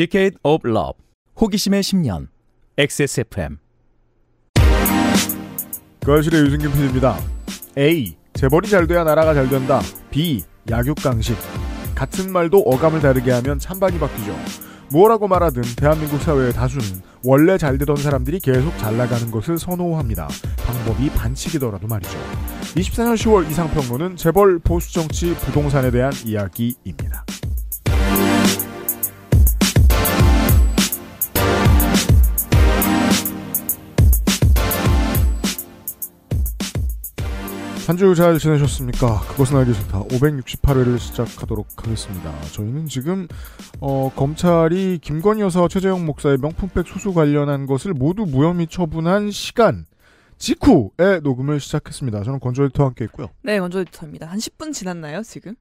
Decade of Love 호기심의 10년 XSFM 거실의 유승균 PD입니다. A. 재벌이 잘 돼야 나라가 잘 된다. B. 약육강식. 같은 말도 어감을 다르게 하면 찬반이 바뀌죠. 뭐라고 말하든 대한민국 사회의 다수는 원래 잘 되던 사람들이 계속 잘 나가는 것을 선호합니다. 방법이 반칙이더라도 말이죠. 24년 10월 이상평론은 재벌, 보수정치, 부동산에 대한 이야기입니다. 한주잘 지내셨습니까? 그것은 알기 싫다. 568회를 시작하도록 하겠습니다. 저희는 지금 어, 검찰이 김건희 여사와 최재형 목사의 명품백 수수 관련한 것을 모두 무혐의 처분한 시간 직후에 녹음을 시작했습니다. 저는 건조일터와 함께 있고요. 네, 건조일터입니다. 한 10분 지났나요, 지금?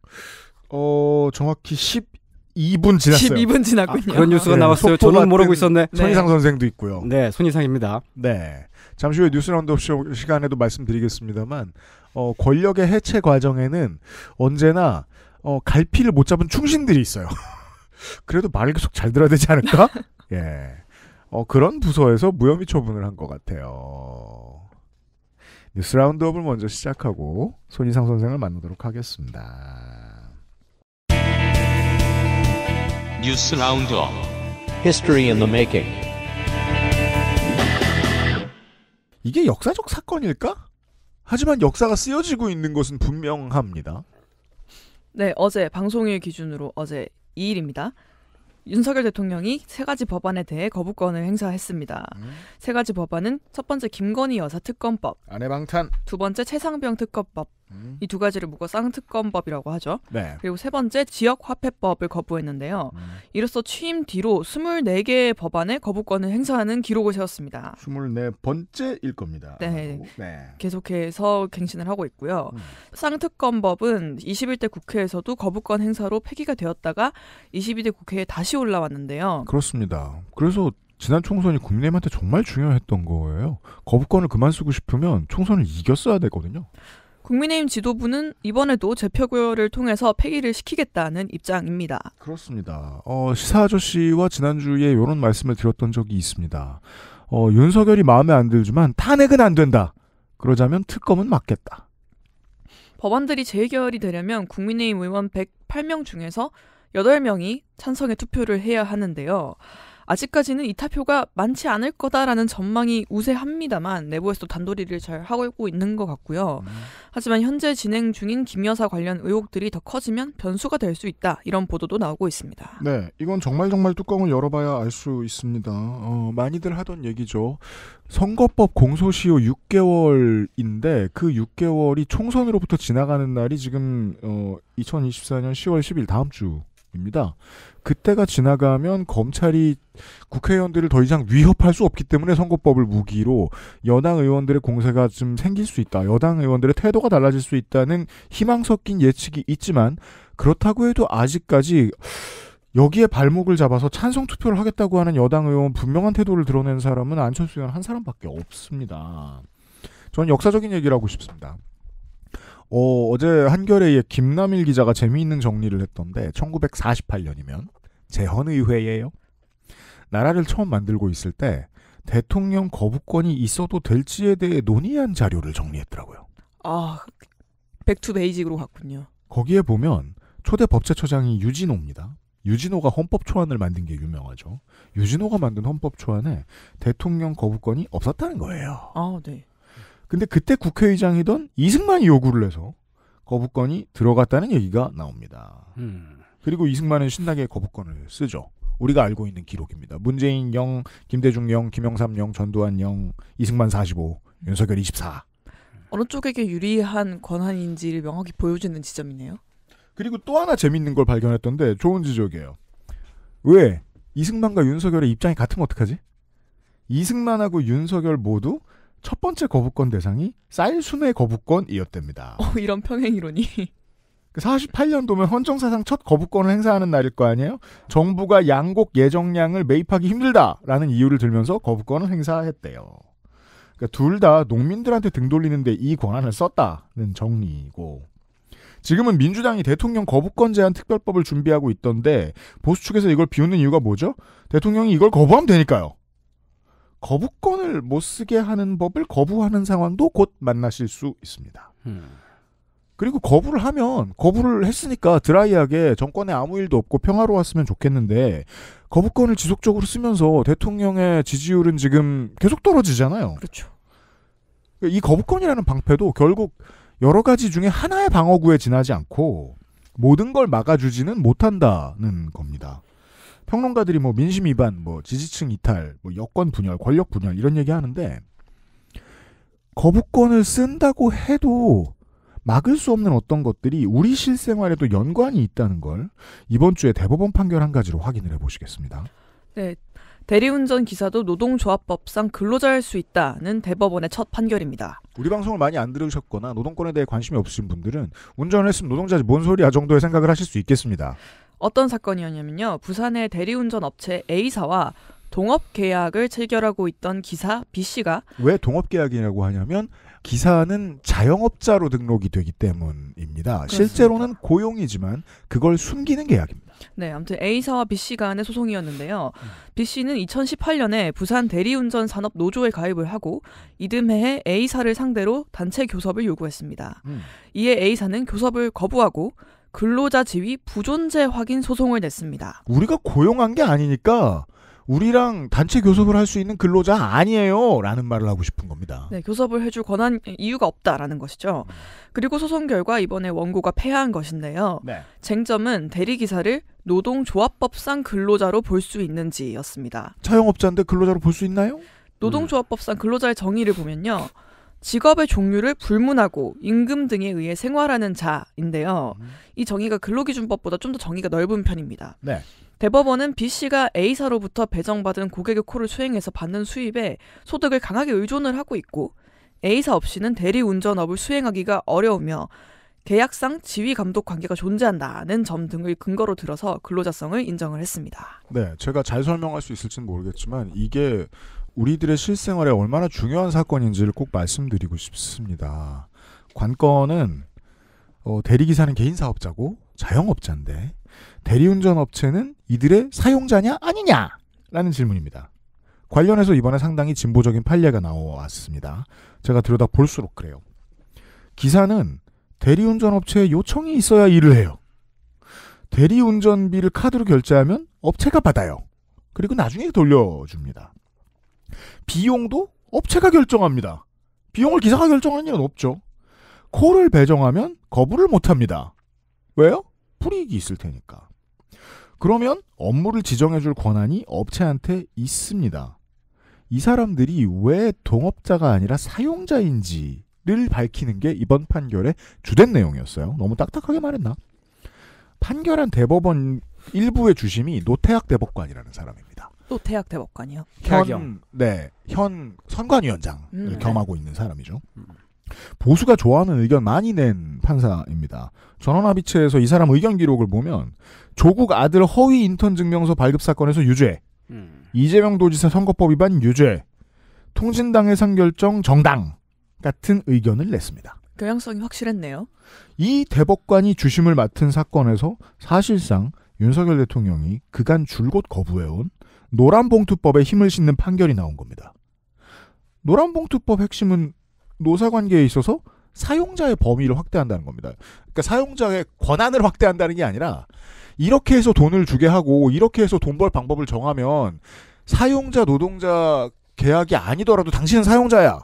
어, 정확히 12분 지났어요. 12분 지났군요. 아, 그런 뉴스가 네, 나왔어요. 저는 모르고 있었네. 네. 손희상 네. 선생도 있고요. 네, 손희상입니다. 네. 잠시 후에 뉴스 라운드업 시간에도 말씀드리겠습니다만 어, 권력의 해체 과정에는 언제나 어, 갈피를 못 잡은 충신들이 있어요. 그래도 말을 계속 잘 들어야 되지 않을까? 예. 어, 그런 부서에서 무혐의 처분을 한 것 같아요. 뉴스 라운드업을 먼저 시작하고 손희상 선생을 만나도록 하겠습니다. 뉴스 라운드업 History in the Making 이게 역사적 사건일까? 하지만 역사가 쓰여지고 있는 것은 분명합니다. 네, 어제 방송일 기준으로 어제 2일입니다. 윤석열 대통령이 세 가지 법안에 대해 거부권을 행사했습니다. 음. 세 가지 법안은 첫 번째 김건희 여사 특검법, 아내 방탄, 두 번째 최상병 특검법, 음. 이두 가지를 묶어 쌍특검법이라고 하죠. 네. 그리고 세 번째 지역화폐법을 거부했는데요. 음. 이로써 취임 뒤로 24개의 법안에 거부권을 행사하는 기록을 세웠습니다. 24번째일 겁니다. 네. 네. 계속해서 갱신을 하고 있고요. 음. 쌍특검법은 21대 국회에서도 거부권 행사로 폐기가 되었다가 22대 국회에 다시 올라왔는데요. 그렇습니다. 그래서 지난 총선이 국민의힘한테 정말 중요했던 거예요. 거부권을 그만 쓰고 싶으면 총선을 이겼어야 되거든요. 국민의힘 지도부는 이번에도 재표결을 통해서 폐기를 시키겠다는 입장입니다. 그렇습니다. 어, 시사 아저씨와 지난주에 이런 말씀을 드렸던 적이 있습니다. 어, 윤석열이 마음에 안 들지만 탄핵은 안 된다. 그러자면 특검은 맞겠다. 법안들이 재결이 되려면 국민의힘 의원 108명 중에서 8명이 찬성의 투표를 해야 하는데요. 아직까지는 이타표가 많지 않을 거다라는 전망이 우세합니다만 내부에서도 단도리를 잘 하고 있는 것 같고요. 음. 하지만 현재 진행 중인 김 여사 관련 의혹들이 더 커지면 변수가 될 수 있다 이런 보도도 나오고 있습니다. 네, 이건 정말 정말 뚜껑을 열어봐야 알 수 있습니다. 어, 많이들 하던 얘기죠. 선거법 공소시효 6개월인데 그 6개월이 총선으로부터 지나가는 날이 지금 어, 2024년 10월 10일 다음 주. 입니다. 그때가 지나가면 검찰이 국회의원들을 더 이상 위협할 수 없기 때문에 선거법을 무기로 여당 의원들의 공세가 좀 생길 수 있다. 여당 의원들의 태도가 달라질 수 있다는 희망 섞인 예측이 있지만 그렇다고 해도 아직까지 여기에 발목을 잡아서 찬성 투표를 하겠다고 하는 여당 의원 분명한 태도를 드러낸 사람은 안철수 의원 한 사람밖에 없습니다. 저는 역사적인 얘기를 하고 싶습니다. 어, 어제 한겨레의 김남일 기자가 재미있는 정리를 했던데 1948년이면 재헌의회예요. 나라를 처음 만들고 있을 때 대통령 거부권이 있어도 될지에 대해 논의한 자료를 정리했더라고요. 아, 백투 베이직으로 갔군요. 거기에 보면 초대 법제처장이 유진호입니다. 유진호가 헌법 초안을 만든 게 유명하죠. 유진호가 만든 헌법 초안에 대통령 거부권이 없었다는 거예요. 아, 네. 근데 그때 국회의장이던 이승만이 요구를 해서 거부권이 들어갔다는 얘기가 나옵니다. 음. 그리고 이승만은 신나게 거부권을 쓰죠. 우리가 알고 있는 기록입니다. 문재인 0, 김대중 0, 김영삼 0, 전두환 0, 이승만 45, 윤석열 24. 어느 쪽에게 유리한 권한인지를 명확히 보여주는 지점이네요. 그리고 또 하나 재밌는 걸 발견했던데 좋은 지적이에요. 왜 이승만과 윤석열의 입장이 같으면 어떡하지? 이승만하고 윤석열 모두 첫 번째 거부권 대상이 쌀순회 거부권이었답니다. 어, 이런 평행이론이. 48년도면 그 헌정사상 첫 거부권을 행사하는 날일 거 아니에요? 정부가 양곡 예정량을 매입하기 힘들다라는 이유를 들면서 거부권을 행사했대요. 그러니까 둘다 농민들한테 등 돌리는데 이 권한을 썼다는 정리이고 지금은 민주당이 대통령 거부권 제한 특별법을 준비하고 있던데 보수 측에서 이걸 비웃는 이유가 뭐죠? 대통령이 이걸 거부하면 되니까요. 거부권을 못 쓰게 하는 법을 거부하는 상황도 곧 만나실 수 있습니다. 음. 그리고 거부를 하면 거부를 했으니까 드라이하게 정권에 아무 일도 없고 평화로웠으면 좋겠는데 거부권을 지속적으로 쓰면서 대통령의 지지율은 지금 계속 떨어지잖아요. 그렇죠. 그러니까 이 거부권이라는 방패도 결국 여러 가지 중에 하나의 방어구에 지나지 않고 모든 걸 막아주지는 못한다는 겁니다. 평론가들이 뭐 민심 위반, 뭐 지지층 이탈, 뭐 여권 분열, 권력 분열 이런 얘기 하는데 거부권을 쓴다고 해도 막을 수 없는 어떤 것들이 우리 실생활에도 연관이 있다는 걸 이번 주에 대법원 판결 한 가지로 확인을 해보시겠습니다. 네. 대리운전 기사도 노동조합법상 근로자일 수 있다는 대법원의 첫 판결입니다. 우리 방송을 많이 안 들으셨거나 노동권에 대해 관심이 없으신 분들은 운전을 했으면 노동자지 뭔 소리야 정도의 생각을 하실 수 있겠습니다. 어떤 사건이었냐면요. 부산의 대리운전 업체 A사와 동업 계약을 체결하고 있던 기사 B 씨가 왜 동업 계약이라고 하냐면 기사는 자영업자로 등록이 되기 때문입니다. 그렇습니다. 실제로는 고용이지만 그걸 숨기는 계약입니다. 네, 아무튼 A사와 B씨 간의 소송이었는데요. 음. B씨는 2018년에 부산 대리운전 산업 노조에 가입을 하고 이듬해에 A사를 상대로 단체 교섭을 요구했습니다. 음. 이에 A사는 교섭을 거부하고 근로자 지위 부존재 확인 소송을 냈습니다. 우리가 고용한 게 아니니까 우리랑 단체 교섭을 할 수 있는 근로자 아니에요. 라는 말을 하고 싶은 겁니다. 네, 교섭을 해줄 권한 이유가 없다라는 것이죠. 음. 그리고 소송 결과 이번에 원고가 패한 것인데요. 네. 쟁점은 대리기사를 노동조합법상 근로자로 볼 수 있는지였습니다. 차용업자인데 근로자로 볼 수 있나요? 노동조합법상 음. 근로자의 정의를 보면요. 직업의 종류를 불문하고 임금 등에 의해 생활하는 자인데요. 음. 이 정의가 근로기준법보다 좀 더 정의가 넓은 편입니다. 네. 대법원은 B 씨가 A사로부터 배정받은 고객의 코를 수행해서 받는 수입에 소득을 강하게 의존을 하고 있고 A사 없이는 대리 운전업을 수행하기가 어려우며 계약상 지휘 감독 관계가 존재한다는 점 등을 근거로 들어서 근로자성을 인정을 했습니다. 네, 제가 잘 설명할 수 있을지는 모르겠지만 이게 우리들의 실생활에 얼마나 중요한 사건인지를 꼭 말씀드리고 싶습니다. 관건은 어, 대리기사는 개인 사업자고 자영업자인데 대리운전 업체는 이들의 사용자냐 아니냐라는 질문입니다. 관련해서 이번에 상당히 진보적인 판례가 나왔습니다. 제가 들여다 볼수록 그래요. 기사는 대리운전 업체에 요청이 있어야 일을 해요. 대리운전비를 카드로 결제하면 업체가 받아요. 그리고 나중에 돌려줍니다. 비용도 업체가 결정합니다. 비용을 기사가 결정하는 일은 없죠. 코를 배정하면 거부를 못합니다. 왜요? 불이익이 있을 테니까. 그러면 업무를 지정해줄 권한이 업체한테 있습니다. 이 사람들이 왜 동업자가 아니라 사용자인지를 밝히는 게 이번 판결의 주된 내용이었어요. 너무 딱딱하게 말했나? 판결한 대법원 일부의 주심이 노태학 대법관이라는 사람입니다. 또 태학 대법관이요. 현, 네, 현 선관위원장을 음, 네. 겸하고 네. 있는 사람이죠. 음. 보수가 좋아하는 의견 많이 낸 판사입니다. 전원합의체에서 이 사람 의견 기록을 보면 조국 아들 허위 인턴 증명서 발급 사건에서 유죄, 음. 이재명 도지사 선거법 위반 유죄, 통진당 해상 결정 정당 같은 의견을 냈습니다. 교양성이 확실했네요. 이 대법관이 주심을 맡은 사건에서 사실상 윤석열 대통령이 그간 줄곧 거부해온 노란봉투법에 힘을 싣는 판결이 나온 겁니다. 노란봉투법 핵심은 노사관계에 있어서 사용자의 범위를 확대한다는 겁니다. 그러니까 사용자의 권한을 확대한다는 게 아니라 이렇게 해서 돈을 주게 하고 이렇게 해서 돈 벌 방법을 정하면 사용자 노동자 계약이 아니더라도 당신은 사용자야.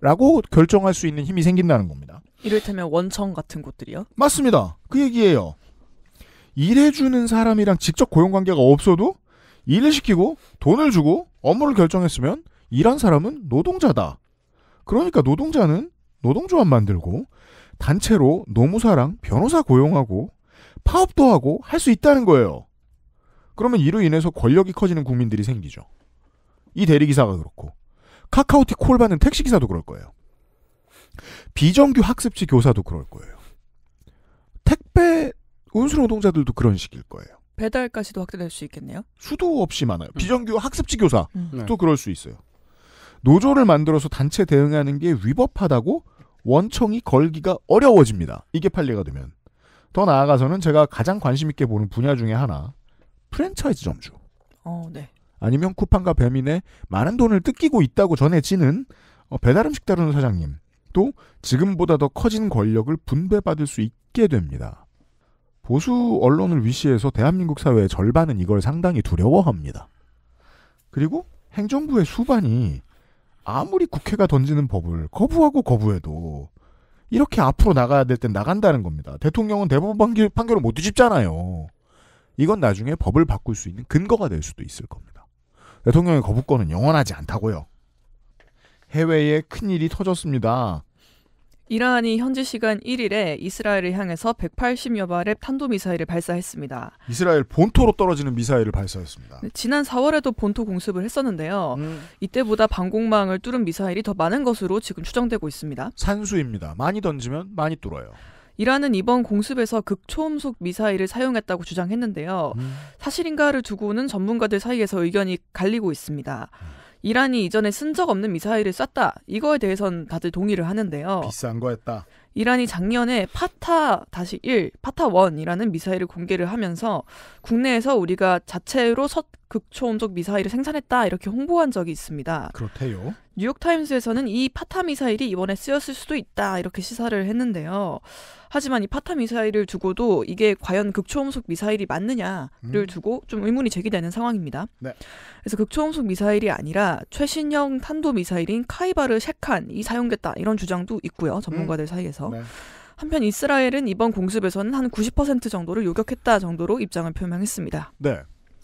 라고 결정할 수 있는 힘이 생긴다는 겁니다. 이를테면 원청 같은 곳들이요? 맞습니다. 그 얘기예요. 일해주는 사람이랑 직접 고용관계가 없어도 일을 시키고 돈을 주고 업무를 결정했으면 일한 사람은 노동자다. 그러니까 노동자는 노동조합 만들고 단체로 노무사랑 변호사 고용하고 파업도 하고 할 수 있다는 거예요. 그러면 이로 인해서 권력이 커지는 국민들이 생기죠. 이 대리기사가 그렇고 카카오티 콜 받는 택시기사도 그럴 거예요. 비정규 학습지 교사도 그럴 거예요. 택배 운수노동자들도 그런 식일 거예요. 배달까지도 확대될 수 있겠네요. 수도 없이 많아요. 음. 비정규 학습지 교사도 음. 네. 그럴 수 있어요. 노조를 만들어서 단체 대응하는 게 위법하다고 원청이 걸기가 어려워집니다. 이게 판례가 되면. 더 나아가서는 제가 가장 관심 있게 보는 분야 중에 하나. 프랜차이즈 점주. 어, 네. 아니면 쿠팡과 배민에 많은 돈을 뜯기고 있다고 전해지는 어, 배달 음식 다루는 사장님. 또 지금보다 더 커진 권력을 분배받을 수 있게 됩니다. 보수 언론을 위시해서 대한민국 사회의 절반은 이걸 상당히 두려워합니다. 그리고 행정부의 수반이 아무리 국회가 던지는 법을 거부하고 거부해도 이렇게 앞으로 나가야 될 땐 나간다는 겁니다. 대통령은 대법원 판결, 을못 뒤집잖아요. 이건 나중에 법을 바꿀 수 있는 근거가 될 수도 있을 겁니다. 대통령의 거부권은 영원하지 않다고요. 해외에 큰일이 터졌습니다. 이란이 현지 시간 1일에 이스라엘을 향해서 180여 발의 탄도미사일을 발사했습니다. 이스라엘 본토로 떨어지는 미사일을 발사했습니다. 네, 지난 4월에도 본토 공습을 했었는데요. 음. 이때보다 방공망을 뚫은 미사일이 더 많은 것으로 지금 추정되고 있습니다. 산수입니다. 많이 던지면 많이 뚫어요. 이란은 이번 공습에서 극초음속 미사일을 사용했다고 주장했는데요. 음. 사실인가를 두고는 전문가들 사이에서 의견이 갈리고 있습니다. 음. 이란이 이전에 쓴 적 없는 미사일을 쐈다. 이거에 대해선 다들 동의를 하는데요. 비싼 거였다. 이란이 작년에 파타 다시 1, 파타 1이라는 미사일을 공개를 하면서 국내에서 우리가 자체로 서, 극초음속 미사일을 생산했다 이렇게 홍보한 적이 있습니다. 그렇대요. 뉴욕타임스에서는 이 파타 미사일이 이번에 쓰였을 수도 있다 이렇게 시사를 했는데요. 하지만 이 파타 미사일을 두고도 이게 과연 극초음속 미사일이 맞느냐를 음. 두고 좀 의문이 제기되는 상황입니다. 네. 그래서 극초음속 미사일이 아니라 최신형 탄도 미사일인 카이바르 셰칸이 사용됐다 이런 주장도 있고요. 음. 전문가들 음. 사이에서. 네. 한편 이스라엘은 이번 공습에서는 한 90% 정도를 요격했다 정도로 입장을 표명했습니다. 네.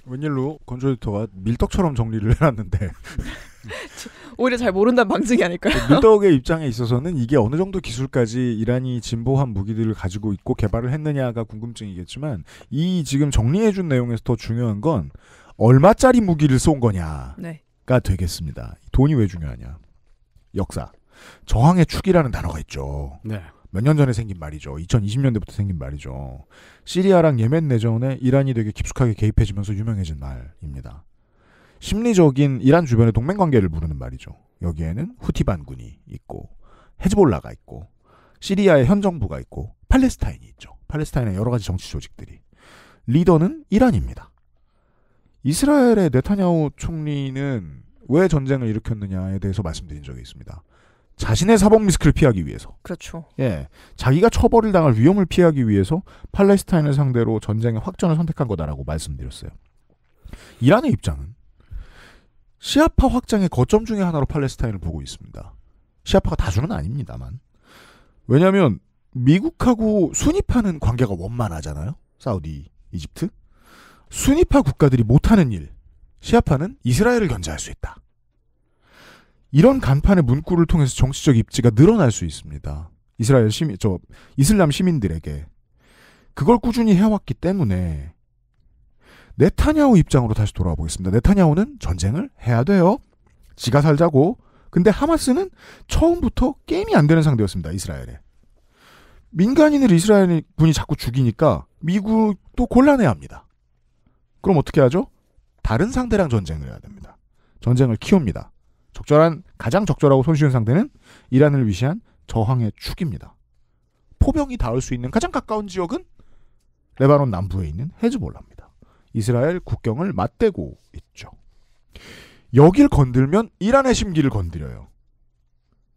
웬일로 건조 에디터가 밀떡처럼 정리를 해놨는데 오히려 잘 모른다는 방증이 아닐까요? 물덕의 그 입장에 있어서는 이게 어느 정도 기술까지 이란이 진보한 무기들을 가지고 있고 개발을 했느냐가 궁금증이겠지만 이 지금 정리해준 내용에서 더 중요한 건 얼마짜리 무기를 쏜 거냐가 네. 되겠습니다. 돈이 왜 중요하냐? 역사. 저항의 축이라는 단어가 있죠. 네. 몇 년 전에 생긴 말이죠. 2020년대부터 생긴 말이죠. 시리아랑 예멘 내전에 이란이 되게 깊숙하게 개입해지면서 유명해진 말입니다. 심리적인 이란 주변의 동맹 관계를 부르는 말이죠. 여기에는 후티 반군이 있고 헤즈볼라가 있고 시리아의 현 정부가 있고 팔레스타인이 있죠. 팔레스타인의 여러 가지 정치 조직들이 리더는 이란입니다. 이스라엘의 네타냐후 총리는 왜 전쟁을 일으켰느냐에 대해서 말씀드린 적이 있습니다. 자신의 사법 리스크를 피하기 위해서. 그렇죠. 예. 자기가 처벌을 당할 위험을 피하기 위해서 팔레스타인을 상대로 전쟁의 확전을 선택한 거다라고 말씀드렸어요. 이란의 입장은 시아파 확장의 거점 중의 하나로 팔레스타인을 보고 있습니다. 시아파가 다수는 아닙니다만. 왜냐하면 미국하고 순입하는 관계가 원만하잖아요. 사우디, 이집트. 순입파 국가들이 못하는 일, 시아파는 이스라엘을 견제할 수 있다. 이런 간판의 문구를 통해서 정치적 입지가 늘어날 수 있습니다. 이스라엘 시민, 저 이슬람 시민들에게 그걸 꾸준히 해왔기 때문에 네타냐후 입장으로 다시 돌아와 보겠습니다. 네타냐후는 전쟁을 해야 돼요. 지가 살자고. 근데 하마스는 처음부터 게임이 안 되는 상대였습니다. 이스라엘에. 민간인을 이스라엘 군이 자꾸 죽이니까 미국도 곤란해합니다. 야 그럼 어떻게 하죠? 다른 상대랑 전쟁을 해야 됩니다. 전쟁을 키웁니다. 적절한 가장 적절하고 손쉬운 상대는 이란을 위시한 저항의 축입니다. 포병이 닿을 수 있는 가장 가까운 지역은 레바논 남부에 있는 헤즈볼라입니다. 이스라엘 국경을 맞대고 있죠. 여길 건들면 이란의 심기를 건드려요.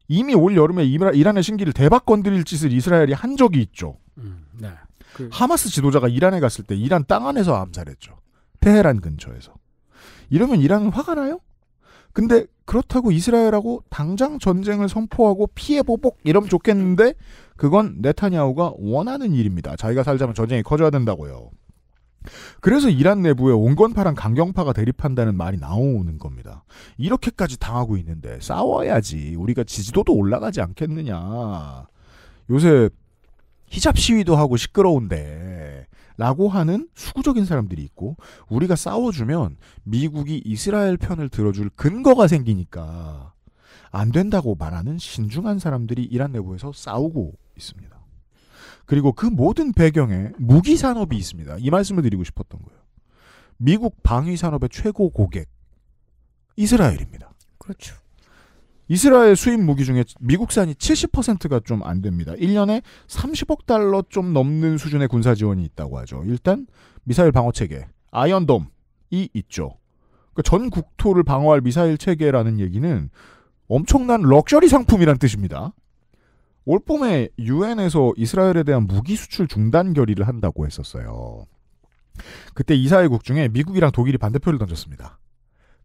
이미 올 여름에 이란의 심기를 대박 건드릴 짓을 이스라엘이 한 적이 있죠. 음, 네. 그... 하마스 지도자가 이란에 갔을 때 이란 땅 안에서 암살했죠. 테헤란 근처에서. 이러면 이란은 화가 나요? 근데 그렇다고 이스라엘하고 당장 전쟁을 선포하고 피해 보복 이러면 좋겠는데 그건 네타냐후가 원하는 일입니다. 자기가 살자면 전쟁이 커져야 된다고요. 그래서 이란 내부에 온건파랑 강경파가 대립한다는 말이 나오는 겁니다. 이렇게까지 당하고 있는데 싸워야지 우리가 지지도도 올라가지 않겠느냐. 요새 히잡 시위도 하고 시끄러운데 라고 하는 수구적인 사람들이 있고 우리가 싸워주면 미국이 이스라엘 편을 들어줄 근거가 생기니까 안 된다고 말하는 신중한 사람들이 이란 내부에서 싸우고 있습니다. 그리고 그 모든 배경에 무기 산업이 있습니다. 이 말씀을 드리고 싶었던 거예요. 미국 방위 산업의 최고 고객 이스라엘입니다. 그렇죠. 이스라엘 수입 무기 중에 미국산이 70%가 좀 안 됩니다. 1년에 30억 달러 좀 넘는 수준의 군사 지원이 있다고 하죠. 일단 미사일 방어 체계 아이언돔이 있죠. 그러니까 전 국토를 방어할 미사일 체계라는 얘기는 엄청난 럭셔리 상품이란 뜻입니다. 올 봄에 유엔에서 이스라엘에 대한 무기 수출 중단 결의를 한다고 했었어요. 그때 이사회국 중에 미국이랑 독일이 반대표를 던졌습니다.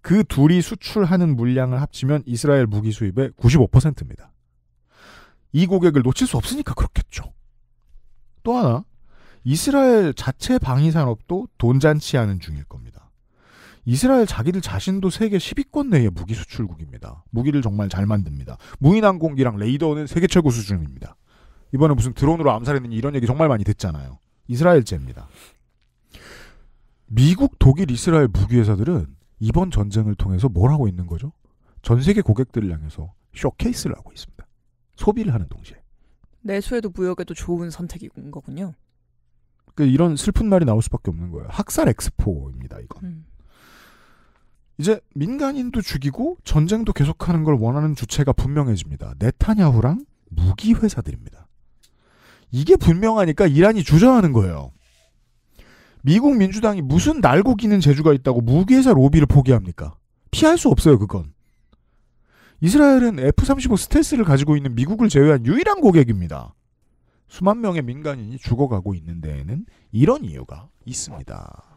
그 둘이 수출하는 물량을 합치면 이스라엘 무기 수입의 95%입니다. 이 고객을 놓칠 수 없으니까 그렇겠죠. 또 하나, 이스라엘 자체 방위 산업도 돈잔치하는 중일 겁니다. 이스라엘 자기들 자신도 세계 10위권 내에 무기 수출국입니다. 무기를 정말 잘 만듭니다. 무인항공기랑 레이더는 세계 최고 수준입니다. 이번에 무슨 드론으로 암살했는 지 이런 얘기 정말 많이 듣잖아요. 이스라엘제입니다. 미국, 독일, 이스라엘 무기회사들은 이번 전쟁을 통해서 뭘 하고 있는 거죠? 전 세계 고객들을 향해서 쇼케이스를 하고 있습니다. 소비를 하는 동시에. 내수에도 무역에도 좋은 선택인 거군요. 그 이런 슬픈 말이 나올 수밖에 없는 거예요. 학살 엑스포입니다, 이건. 음. 이제 민간인도 죽이고 전쟁도 계속하는 걸 원하는 주체가 분명해집니다. 네타냐후랑 무기 회사들입니다. 이게 분명하니까 이란이 주저하는 거예요. 미국 민주당이 무슨 날고 기는 재주가 있다고 무기회사 로비를 포기합니까? 피할 수 없어요, 그건. 이스라엘은 F-35 스텔스를 가지고 있는 미국을 제외한 유일한 고객입니다. 수만 명의 민간인이 죽어가고 있는 데에는 이런 이유가 있습니다.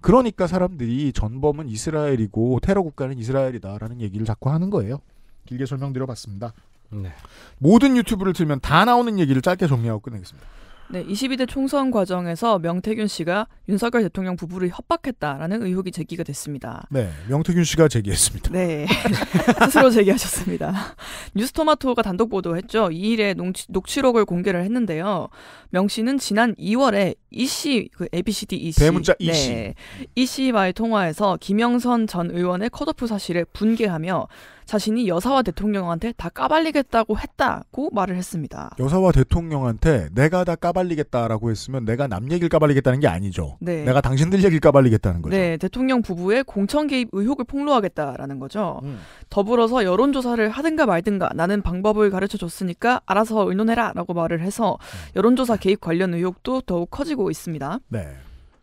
그러니까 사람들이 전범은 이스라엘이고 테러 국가는 이스라엘이다라는 얘기를 자꾸 하는 거예요. 길게 설명드려봤습니다. 네. 모든 유튜브를 틀면 다 나오는 얘기를 짧게 정리하고 끝내겠습니다. 네, 22대 총선 과정에서 명태균 씨가 윤석열 대통령 부부를 협박했다라는 의혹이 제기가 됐습니다. 네, 명태균 씨가 제기했습니다. 네, 스스로 제기하셨습니다. 뉴스토마토가 단독 보도했죠. 이 일의 녹취, 록을 공개를 했는데요. 명 씨는 지난 2월에 이 씨, 그 ABCD 이 씨, 대문자 이 씨, 네, 이 씨와의 통화에서 김영선 전 의원의 컷오프 사실에 분개하며 자신이 여사와 대통령한테 다 까발리겠다고 했다고 말을 했습니다. 여사와 대통령한테 내가 다 까발리겠다라고 했으면 내가 남 얘기를 까발리겠다는 게 아니죠. 네. 내가 당신들 얘기를 까발리겠다는 거죠. 네, 대통령 부부의 공천 개입 의혹을 폭로하겠다라는 거죠. 음. 더불어서 여론조사를 하든가 말든가 나는 방법을 가르쳐 줬으니까 알아서 의논해라라고 말을 해서 음. 여론조사 개입 관련 의혹도 더욱 커지고 있습니다. 네.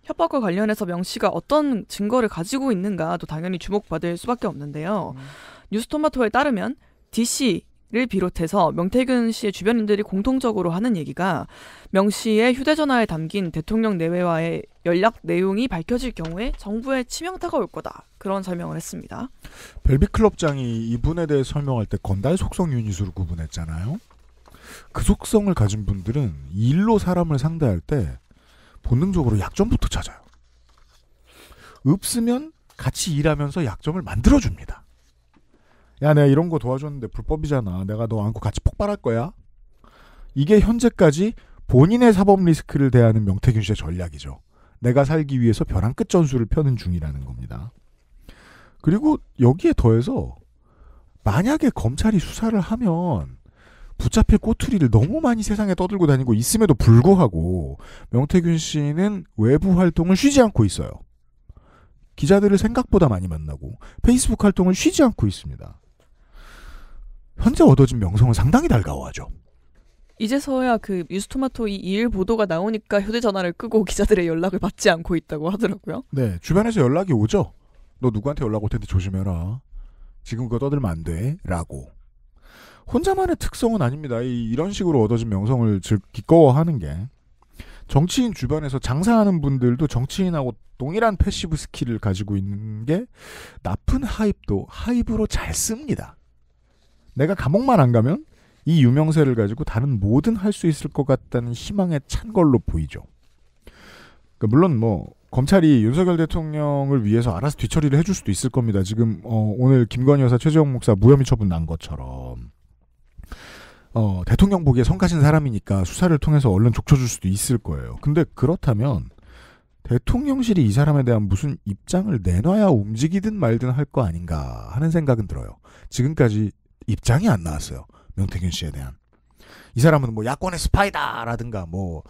협박과 관련해서 명 씨가 어떤 증거를 가지고 있는가도 당연히 주목받을 수밖에 없는데요. 음. 뉴스토마토에 따르면 DC 를 비롯해서 명태균 씨의 주변인들이 공통적으로 하는 얘기가 명 씨의 휴대전화에 담긴 대통령 내외와의 연락 내용이 밝혀질 경우에 정부에 치명타가 올 거다 그런 설명을 했습니다. 벨비클럽장이 이분에 대해 설명할 때 건달 속성 유닛으로 구분했잖아요. 그 속성을 가진 분들은 일로 사람을 상대할 때 본능적으로 약점부터 찾아요. 없으면 같이 일하면서 약점을 만들어줍니다. 야 내가 이런 거 도와줬는데 불법이잖아. 내가 너 안고 같이 폭발할 거야. 이게 현재까지 본인의 사법 리스크를 대하는 명태균 씨의 전략이죠. 내가 살기 위해서 벼랑 끝 전술을 펴는 중이라는 겁니다. 그리고 여기에 더해서 만약에 검찰이 수사를 하면 붙잡힐 꼬투리를 너무 많이 세상에 떠들고 다니고 있음에도 불구하고 명태균 씨는 외부 활동을 쉬지 않고 있어요. 기자들을 생각보다 많이 만나고 페이스북 활동을 쉬지 않고 있습니다. 현재 얻어진 명성은 상당히 달가워하죠. 이제서야 그 뉴스토마토 이 일 보도가 나오니까 휴대전화를 끄고 기자들의 연락을 받지 않고 있다고 하더라고요. 네, 주변에서 연락이 오죠. 너 누구한테 연락 올 텐데 조심해라. 지금 그거 떠들면 안 돼. 라고. 혼자만의 특성은 아닙니다. 이, 이런 식으로 얻어진 명성을 즐, 기꺼워하는 게. 정치인 주변에서 장사하는 분들도 정치인하고 동일한 패시브 스킬을 가지고 있는 게 나쁜 하입도 하입으로 잘 씁니다. 내가 감옥만 안 가면 이 유명세를 가지고 다른 모든할 수 있을 것 같다는 희망에 찬 걸로 보이죠. 그러니까 물론 뭐 검찰이 윤석열 대통령을 위해서 알아서 뒤처리를 해줄 수도 있을 겁니다. 지금 어, 오늘 김건희 여사 최재형 목사 무혐의 처분 난 것처럼 어, 대통령 보기에 성가신 사람이니까 수사를 통해서 얼른 족쳐줄 수도 있을 거예요. 근데 그렇다면 대통령실이 이 사람에 대한 무슨 입장을 내놔야 움직이든 말든 할 거 아닌가 하는 생각은 들어요. 지금까지 입장이 안 나왔어요. 명태균 씨에 대한. 이 사람은 뭐 야권의 스파이다라든가 뭐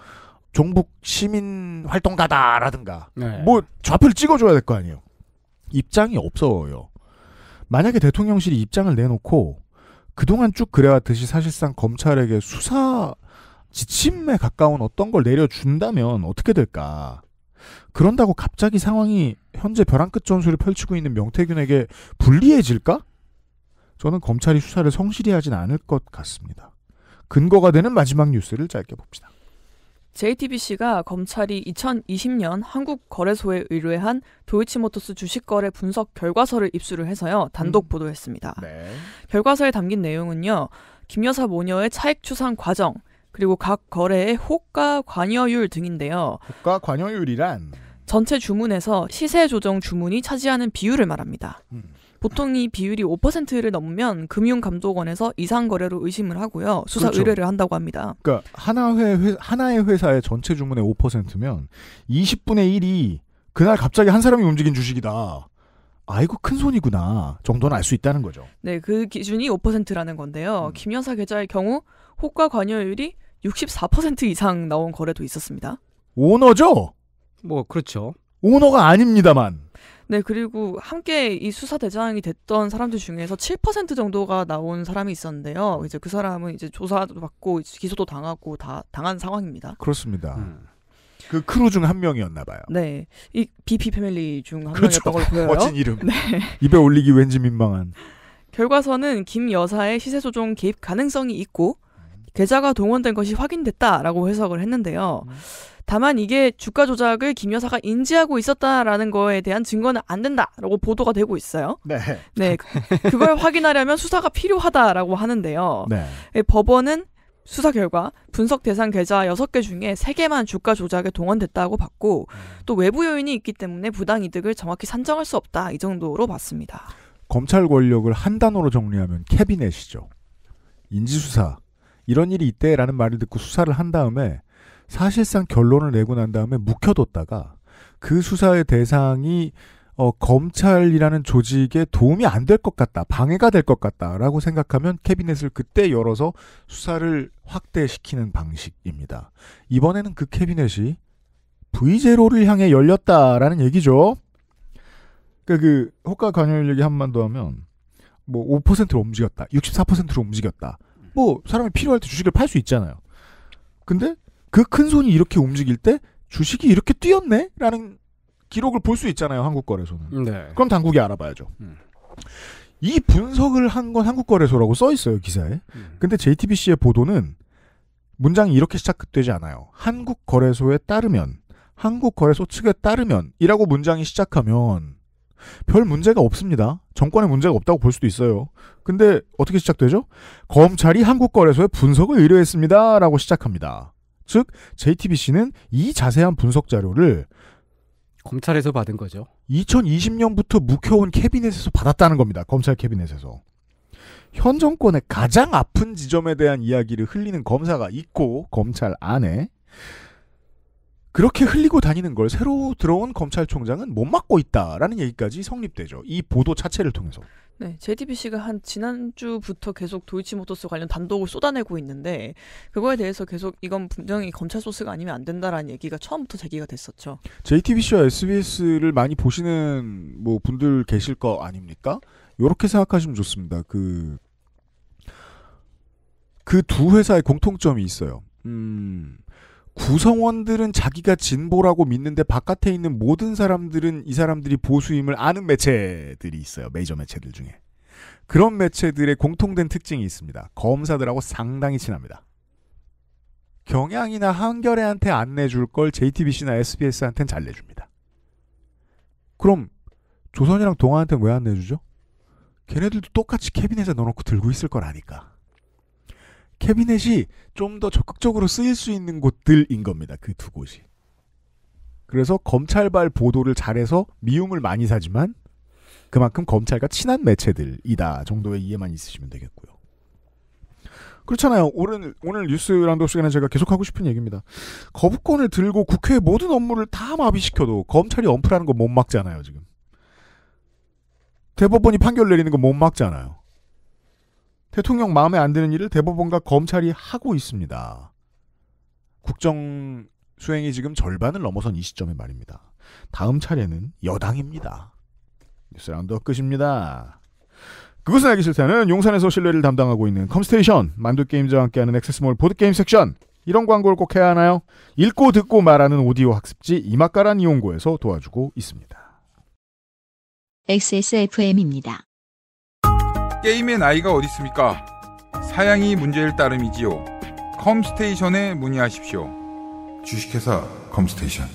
종북 시민 활동가다라든가 네. 뭐 좌표를 찍어줘야 될 거 아니에요. 입장이 없어요. 만약에 대통령실이 입장을 내놓고 그동안 쭉 그래왔듯이 사실상 검찰에게 수사 지침에 가까운 어떤 걸 내려준다면 어떻게 될까? 그런다고 갑자기 상황이 현재 벼랑 끝 전술을 펼치고 있는 명태균에게 불리해질까? 저는 검찰이 수사를 성실히 하진 않을 것 같습니다. 근거가 되는 마지막 뉴스를 짧게 봅시다. JTBC가 검찰이 2020년 한국거래소에 의뢰한 도이치모터스 주식거래 분석 결과서를 입수를 해서요 단독 음. 보도했습니다. 네. 결과서에 담긴 내용은요 김 여사 모녀의 차익 추산 과정 그리고 각 거래의 호가 관여율 등인데요. 호가 관여율이란 전체 주문에서 시세 조정 주문이 차지하는 비율을 말합니다. 음. 보통 이 비율이 5%를 넘으면 금융감독원에서 이상 거래로 의심을 하고요. 수사 그렇죠. 의뢰를 한다고 합니다. 그러니까 하나회 하나의 회사의 전체 주문의 5%면 20분의 1이 그날 갑자기 한 사람이 움직인 주식이다. 아이고 큰 손이구나 정도는 알 수 있다는 거죠. 네, 그 기준이 5%라는 건데요. 음. 김 여사 계좌의 경우 호가 관여율이 64% 이상 나온 거래도 있었습니다. 오너죠? 뭐 그렇죠. 오너가 아닙니다만. 네, 그리고 함께 이 수사 대장이 됐던 사람들 중에서 7% 정도가 나온 사람이 있었는데요. 이제 그 사람은 이제 조사도 받고 기소도 당하고 다 당한 상황입니다. 그렇습니다. 음. 그 크루 중 한 명이었나 봐요. 네, 이 BP 패밀리 중한 그렇죠. 명이었던 걸 보여요. 멋진 이름. 네. 입에 올리기 왠지 민망한. 결과서는 김 여사의 시세소송 개입 가능성이 있고 계좌가 동원된 것이 확인됐다라고 해석을 했는데요. 다만 이게 주가 조작을 김 여사가 인지하고 있었다라는 거에 대한 증거는 안 된다라고 보도가 되고 있어요. 네. 네. 그걸 확인하려면 수사가 필요하다라고 하는데요. 네, 예, 법원은 수사 결과 분석 대상 계좌 6개 중에 3개만 주가 조작에 동원됐다고 봤고 또 외부 요인이 있기 때문에 부당 이득을 정확히 산정할 수 없다 이 정도로 봤습니다. 검찰 권력을 한 단어로 정리하면 캐비넷이죠. 인지수사, 이런 일이 있대라는 말을 듣고 수사를 한 다음에 사실상 결론을 내고 난 다음에 묵혀뒀다가 그 수사의 대상이 어, 검찰이라는 조직에 도움이 안 될 것 같다, 방해가 될 것 같다라고 생각하면 캐비넷을 그때 열어서 수사를 확대시키는 방식입니다. 이번에는 그 캐비넷이 V0를 향해 열렸다라는 얘기죠. 그러니까 그, 그, 호가 관여율 얘기 한만 더 하면, 뭐, 5%로 움직였다, 64%로 움직였다, 뭐 사람이 필요할 때 주식을 팔 수 있잖아요. 근데 그 큰 손이 이렇게 움직일 때 주식이 이렇게 뛰었네라는 기록을 볼 수 있잖아요. 한국 거래소는. 네. 그럼 당국이 알아봐야죠. 음. 이 분석을 한 건 한국 거래소라고 써 있어요 기사에. 음. 근데 JTBC의 보도는 문장이 이렇게 시작되지 않아요. 한국 거래소에 따르면 한국 거래소 측에 따르면이라고 문장이 시작하면 별 문제가 없습니다. 정권에 문제가 없다고 볼 수도 있어요. 근데 어떻게 시작되죠? 검찰이 한국거래소에 분석을 의뢰했습니다. 라고 시작합니다. 즉, JTBC는 이 자세한 분석 자료를 검찰에서 받은 거죠. 2020년부터 묵혀온 캐비넷에서 받았다는 겁니다. 검찰 캐비넷에서. 현 정권의 가장 아픈 지점에 대한 이야기를 흘리는 검사가 있고, 검찰 안에 그렇게 흘리고 다니는 걸 새로 들어온 검찰총장은 못 막고 있다라는 얘기까지 성립되죠. 이 보도 자체를 통해서. 네, JTBC가 한 지난주부터 계속 도이치모터스 관련 단독을 쏟아내고 있는데 그거에 대해서 계속 이건 분명히 검찰 소스가 아니면 안 된다라는 얘기가 처음부터 제기가 됐었죠. JTBC와 SBS를 많이 보시는 뭐 분들 계실 거 아닙니까? 이렇게 생각하시면 좋습니다. 그 그 두 회사의 공통점이 있어요. 음. 구성원들은 자기가 진보라고 믿는데 바깥에 있는 모든 사람들은 이 사람들이 보수임을 아는 매체들이 있어요. 메이저 매체들 중에. 그런 매체들의 공통된 특징이 있습니다. 검사들하고 상당히 친합니다. 경향이나 한결레한테안 내줄 걸 JTBC나 SBS한테는 잘 내줍니다. 그럼 조선이랑 동아한테는 왜안 내주죠? 걔네들도 똑같이 캐빈넷에 넣어놓고 들고 있을 거라니까. 캐비넷이 좀 더 적극적으로 쓰일 수 있는 곳들인 겁니다. 그 두 곳이. 그래서 검찰발 보도를 잘해서 미움을 많이 사지만 그만큼 검찰과 친한 매체들이다 정도의 이해만 있으시면 되겠고요. 그렇잖아요. 오늘, 오늘 뉴스 란도 시간에 제가 계속하고 싶은 얘기입니다. 거부권을 들고 국회의 모든 업무를 다 마비시켜도 검찰이 엄플하는거 못 막잖아요, 지금. 대법원이 판결 내리는 거 못 막잖아요. 대통령 마음에 안 드는 일을 대법원과 검찰이 하고 있습니다. 국정 수행이 지금 절반을 넘어선 이 시점에 말입니다. 다음 차례는 여당입니다. 뉴스 라운드 끝입니다. 그것은 알기 싫다는 용산에서 신뢰를 담당하고 있는 컴스테이션, 만두게임즈와 함께하는 액세스몰 보드게임 섹션. 이런 광고를 꼭 해야 하나요? 읽고 듣고 말하는 오디오 학습지 이마카란 이용고에서 도와주고 있습니다. XSFM입니다. 게임의 나이가 어디 있습니까? 사양이 문제일 따름이지요. 컴스테이션에 문의하십시오. 주식회사 컴스테이션.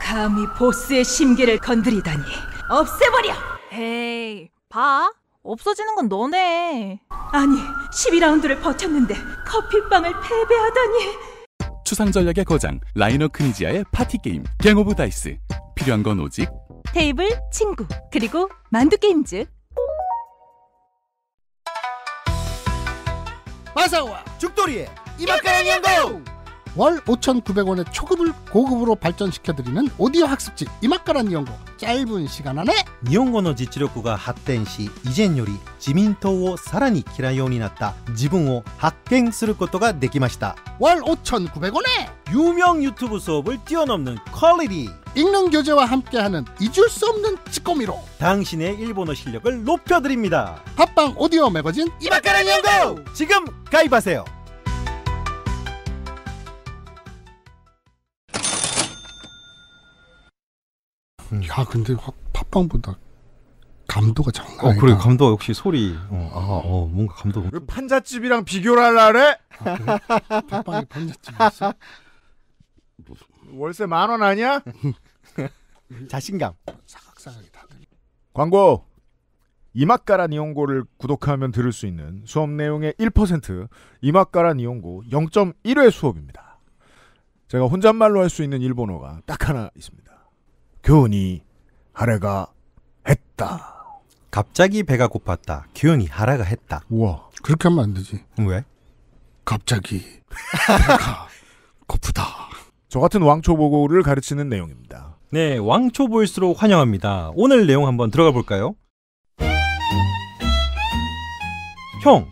감히 보스의 심기를 건드리다니 없애버려. 에이, 봐. 없어지는 건 너네. 아니, 12라운드를 버텼는데 커피빵을 패배하다니. 추상 전략의 거장 라이너 크니지아의 파티 게임 갱 오브 다이스. 필요한 건 오직 테이블, 친구, 그리고 만두 게임즈. 마사오와 죽돌이의 이마카랑 연구 월 5,900원의 초급을 고급으로 발전시켜드리는 오디오 학습지 이마카란 연구 짧은 시간 안에 日本語の実力が発展し以前より自民党をさらに嫌いようになった自分を発見することができました월 5,900원에 유명 유튜브 수업을 뛰어넘는 퀄리티 읽는 교재와 함께하는 잊을 수 없는 찌꺼미로 당신의 일본어 실력을 높여드립니다. 팟빵 오디오 매거진 이마카랑 연구 지금 가입하세요. 음, 야 근데 팟빵보다 감도가 장난 아니다. 어, 그래 감독 역시 소리. 어, 아, 어 뭔가 감독. 판잣집이랑 비교를 하려 아, 그래? 팟빵에 판잣집 있어? 월세 만 원 아니야? 자신감. 사각사각이다. 광고. 이막가라니용고를 구독하면 들을 수 있는 수업 내용의 1%이막가라니용고 0.1회 수업입니다. 제가 혼잣말로 할 수 있는 일본어가 딱 하나 있습니다. 교훈이 하래가 했다. 갑자기 배가 고팠다. 교훈이 하라가 했다. 우와. 그렇게 하면 안 되지. 왜? 갑자기 배가 고프다. 저 같은 왕초보고를 가르치는 내용입니다. 네, 왕초보일수록 환영합니다. 오늘 내용 한번 들어가 볼까요? 형,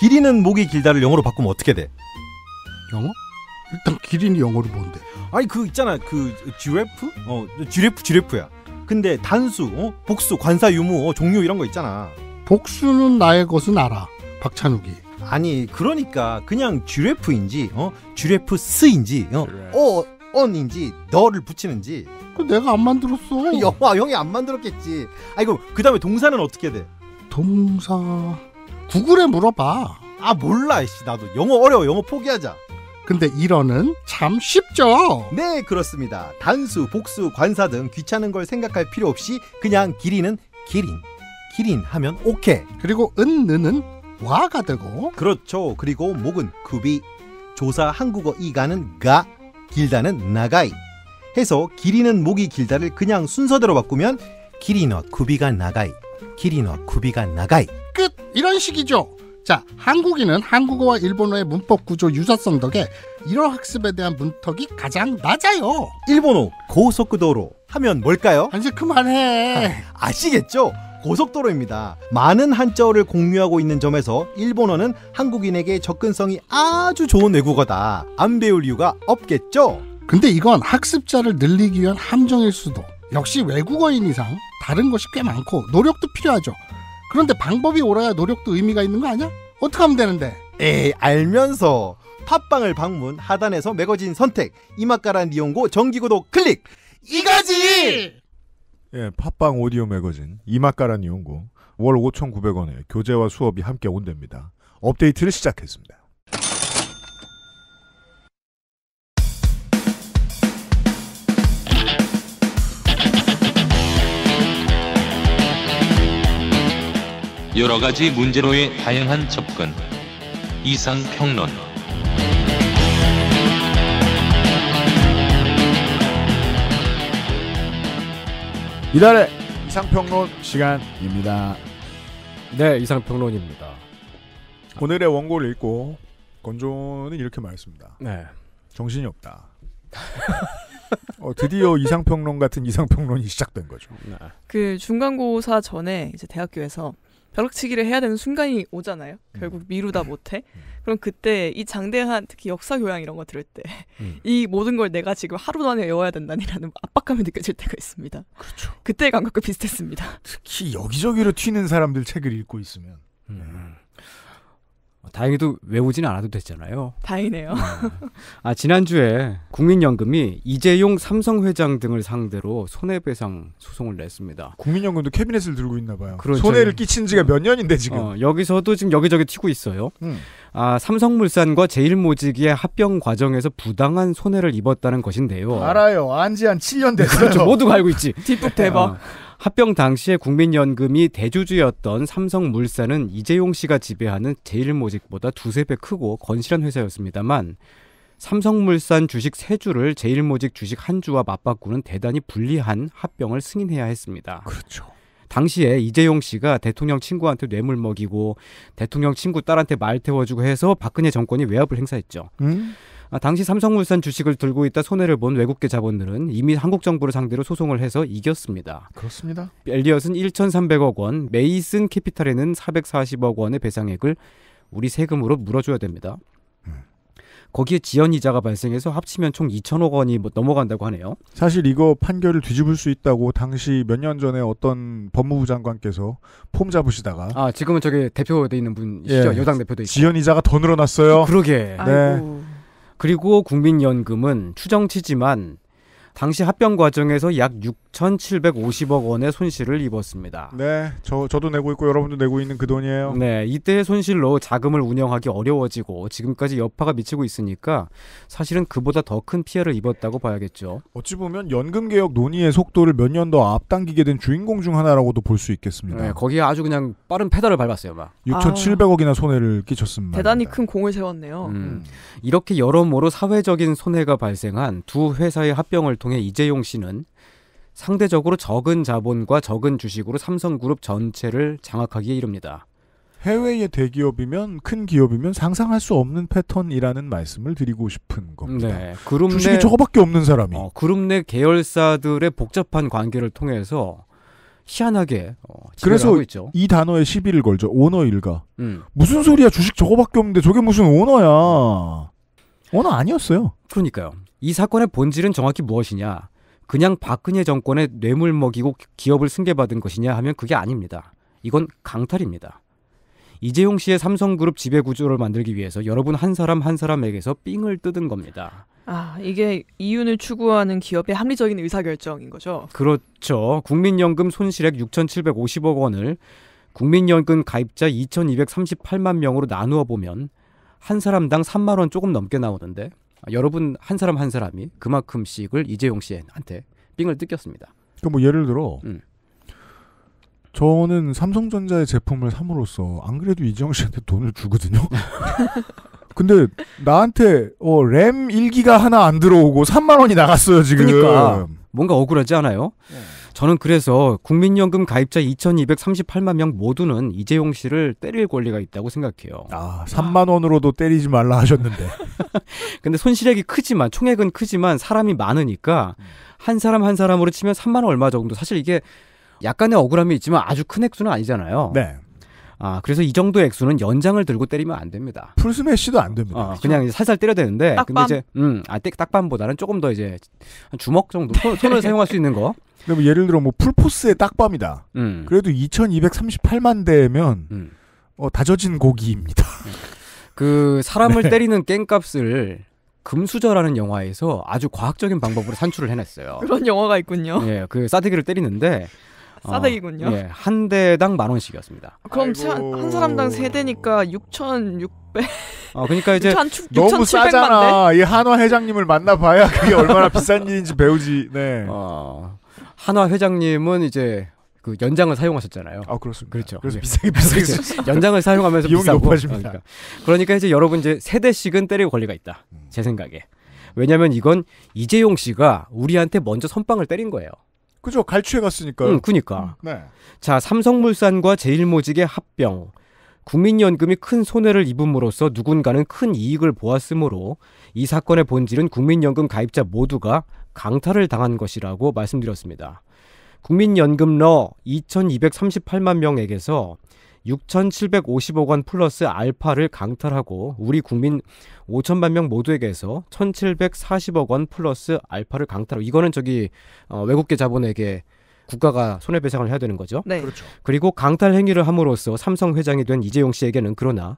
기린은 목이 길다를 영어로 바꾸면 어떻게 돼? 영어? 일단 기린이 영어로 뭔데? 아니 그 있잖아 그 지레프? 어 지레프 지레프야. 근데 단수, 어? 복수, 관사 유무, 어? 종류 이런 거 있잖아. 복수는 나의 것은 알아. 박찬욱이. 아니 그러니까 그냥 쥐레프인지 어 쥐레프스인지 어? 어 언인지 너를 붙이는지 그 내가 안 만들었어. 영화 형이 안 만들었겠지. 아이고그 다음에 동사는 어떻게 돼? 동사 구글에 물어봐. 아 몰라 씨 나도 영어 어려워 영어 포기하자. 근데 이러는 참 쉽죠. 네 그렇습니다. 단수, 복수, 관사 등 귀찮은 걸 생각할 필요 없이 그냥 길이는 기린 기린 하면 오케이. 그리고 은, 느는 와가 되고 그렇죠. 그리고 목은 쿠비, 조사 한국어 이가는 가, 길다는 나가이 해서 길이는 목이 길다를 그냥 순서대로 바꾸면 길이너 쿠비가 나가이, 길이너 쿠비가 나가이 끝 이런 식이죠. 자, 한국인은 한국어와 일본어의 문법 구조 유사성 덕에 이런 학습에 대한 문턱이 가장 낮아요. 일본어 고속도로 하면 뭘까요? 이제 그만해. 아, 아시겠죠? 고속도로입니다. 많은 한자어를 공유하고 있는 점에서 일본어는 한국인에게 접근성이 아주 좋은 외국어다. 안 배울 이유가 없겠죠? 근데 이건 학습자를 늘리기 위한 함정일 수도. 역시 외국어인 이상 다른 것이 꽤 많고 노력도 필요하죠. 그런데 방법이 옳아야 노력도 의미가 있는 거 아니야? 어떻게 하면 되는데? 에이 알면서 팟빵을 방문 하단에서 매거진 선택 이마카란 이용고 정기구독 클릭 이거지! 예, 팟빵 오디오 매거진 이마까란 연구 고월 5,900원에 교재와 수업이 함께 온답니다. 업데이트를 시작했습니다. 여러 가지 문제로의 다양한 접근. 이상평론. 이달의 이상평론 시간입니다. 네, 이상평론입니다. 오늘의 원고를 읽고 건조는 이렇게 말했습니다. 네. 정신이 없다. 어, 드디어 이상평론 같은 이상평론이 시작된 거죠. 네. 그 중간고사 전에 이제 대학교에서 벼락치기를 해야 되는 순간이 오잖아요. 음. 결국 미루다 음. 못해. 그럼 그때 이 장대한 특히 역사 교양 이런 거 들을 때이 음. 모든 걸 내가 지금 하루 안에 외워야 된다니라는 압박감이 느껴질 때가 있습니다. 그렇죠. 그때의 감각과 비슷했습니다. 특히 여기저기로 튀는 사람들 책을 읽고 있으면 음. 어, 다행히도 외우진 않아도 됐잖아요. 다행이네요. 네. 아, 지난주에 국민연금이 이재용 삼성 회장 등을 상대로 손해배상 소송을 냈습니다. 국민연금도 캐비넷을 들고 있나 봐요. 그렇죠. 손해를 끼친 지가 몇 년인데 지금. 어, 여기서도 지금 여기저기 튀고 있어요. 음. 아, 삼성물산과 제일모직의 합병 과정에서 부당한 손해를 입었다는 것인데요. 알아요. 안 지 한 7년 됐어요. 그렇죠. 모두가 알고 있지. 뒷북 대박. 어. 합병 당시에 국민연금이 대주주였던 삼성물산은 이재용 씨가 지배하는 제일모직보다 두세 배 크고 건실한 회사였습니다만 삼성물산 주식 세 주를 제일모직 주식 한 주와 맞바꾸는 대단히 불리한 합병을 승인해야 했습니다. 그렇죠. 당시에 이재용 씨가 대통령 친구한테 뇌물 먹이고 대통령 친구 딸한테 말 태워주고 해서 박근혜 정권이 외압을 행사했죠. 음? 아, 당시 삼성물산 주식을 들고 있다 손해를 본 외국계 자본들은 이미 한국 정부를 상대로 소송을 해서 이겼습니다. 그렇습니다. 엘리엇은 1,300억 원, 메이슨 캐피탈에는 440억 원의 배상액을 우리 세금으로 물어줘야 됩니다. 음. 거기에 지연 이자가 발생해서 합치면 총 2천억 원이 뭐 넘어간다고 하네요. 사실 이거 판결을 뒤집을 수 있다고 당시 몇 년 전에 어떤 법무부 장관께서 폼 잡으시다가 아 지금은 저기 대표돼 있는 분이시죠 예, 여당 대표도 있고 지연 이자가 더 늘어났어요. 그러게. 네. 아이고. 그리고 국민연금은 추정치지만 당시 합병 과정에서 약 6,750억 원의 손실을 입었습니다. 네, 저 저도 내고 있고 여러분도 내고 있는 그 돈이에요. 네, 이때의 손실로 자금을 운영하기 어려워지고 지금까지 여파가 미치고 있으니까 사실은 그보다 더 큰 피해를 입었다고 봐야겠죠. 어찌 보면 연금 개혁 논의의 속도를 몇 년 더 앞당기게 된 주인공 중 하나라고도 볼 수 있겠습니다. 네, 거기에 아주 그냥 빠른 페달을 밟았어요, 막. 6,700억이나 손해를 끼쳤습니다. 대단히 큰 공을 세웠네요. 음, 음, 이렇게 여러모로 사회적인 손해가 발생한 두 회사의 합병을 통해 통해 이재용 씨는 상대적으로 적은 자본과 적은 주식으로 삼성그룹 전체를 장악하기에 이릅니다. 해외의 대기업이면 큰 기업이면 상상할 수 없는 패턴이라는 말씀을 드리고 싶은 겁니다. 네, 그룹 주식이 저거밖에 없는 사람이 어, 그룹 내 계열사들의 복잡한 관계를 통해서 희한하게 어, 그래서 이 단어에 시비를 걸죠. 오너 일가. 음. 무슨 소리야 주식 저거밖에 없는데 저게 무슨 오너야. 오너 아니었어요. 그러니까요. 이 사건의 본질은 정확히 무엇이냐? 그냥 박근혜 정권의 뇌물 먹이고 기업을 승계받은 것이냐 하면 그게 아닙니다. 이건 강탈입니다. 이재용 씨의 삼성그룹 지배 구조를 만들기 위해서 여러분 한 사람 한 사람에게서 삥을 뜯은 겁니다. 아, 이게 이윤을 추구하는 기업의 합리적인 의사결정인 거죠? 그렇죠. 국민연금 손실액 6,750억 원을 국민연금 가입자 2,238만 명으로 나누어 보면 한 사람당 3만 원 조금 넘게 나오는데 아, 여러분 한 사람 한 사람이 그만큼씩을 이재용 씨한테 삥을 뜯겼습니다. 그뭐 예를 들어 음. 저는 삼성전자의 제품을 삼으로써 안 그래도 이재용 씨한테 돈을 주거든요. 근데 나한테 어, 램 1기가 하나 안 들어오고 3만 원이 나갔어요 지금. 그러니까 뭔가 억울하지 않아요? 네. 저는 그래서 국민연금 가입자 2,238만 명 모두는 이재용 씨를 때릴 권리가 있다고 생각해요. 아, 3만 원으로도 때리지 말라 하셨는데. 근데 손실액이 크지만 총액은 크지만 사람이 많으니까 한 사람 한 사람으로 치면 3만 원 얼마 정도 사실 이게 약간의 억울함이 있지만 아주 큰 액수는 아니잖아요. 네. 아, 그래서 이 정도 액수는 연장을 들고 때리면 안 됩니다. 풀 스매시도 안 됩니다. 어, 그냥 이제 살살 때려야 되는데 딱밤. 근데 이제 음, 아, 딱밤보다는 조금 더 이제 주먹 정도 손, 을 사용할 수 있는 거. 그럼 뭐 예를 들어 뭐 풀포스의 딱밤이다. 음. 그래도 2,238만 대면 음. 어, 다져진 고기입니다. 그 사람을 네. 때리는 깽값을 금수저라는 영화에서 아주 과학적인 방법으로 산출을 해냈어요. 그런 영화가 있군요. 예, 그사대기를 때리는데 어, 싸대기군요. 어, 예, 한 대당 만 원씩이었습니다. 아, 그럼 차, 한 사람당 세 대니까 6,600. 어, 그러니까 이제 6 7 0 0 너무 싸잖아. 이 한화 회장님을 만나봐야 그게 얼마나 비싼 일인지 배우지. 네. 어, 한화 회장님은 이제 그 연장을 사용하셨잖아요. 아 그렇습니다. 그렇죠. 그래서 비싸게 네. 비싸게 연장을 사용하면서 비용이 비싸고. 높아집니다. 그러니까. 그러니까 이제 여러분 이제 세 대씩은 때릴 권리가 있다. 음. 제 생각에. 왜냐면 이건 이재용 씨가 우리한테 먼저 선빵을 때린 거예요. 그죠. 갈취해 갔으니까요. 음, 그니까. 음, 네. 자, 삼성물산과 제일모직의 합병. 국민연금이 큰 손해를 입음으로써 누군가는 큰 이익을 보았으므로 이 사건의 본질은 국민연금 가입자 모두가 강탈을 당한 것이라고 말씀드렸습니다. 국민연금러 2238만 명에게서 6,750억 원 플러스 알파를 강탈하고 우리 국민 5천만 명 모두에게서 1,740억 원 플러스 알파를 강탈하고 이거는 저기 어, 외국계 자본에게 국가가 손해배상을 해야 되는 거죠. 네. 그렇죠. 그리고 강탈 행위를 함으로써 삼성 회장이 된 이재용 씨에게는 그러나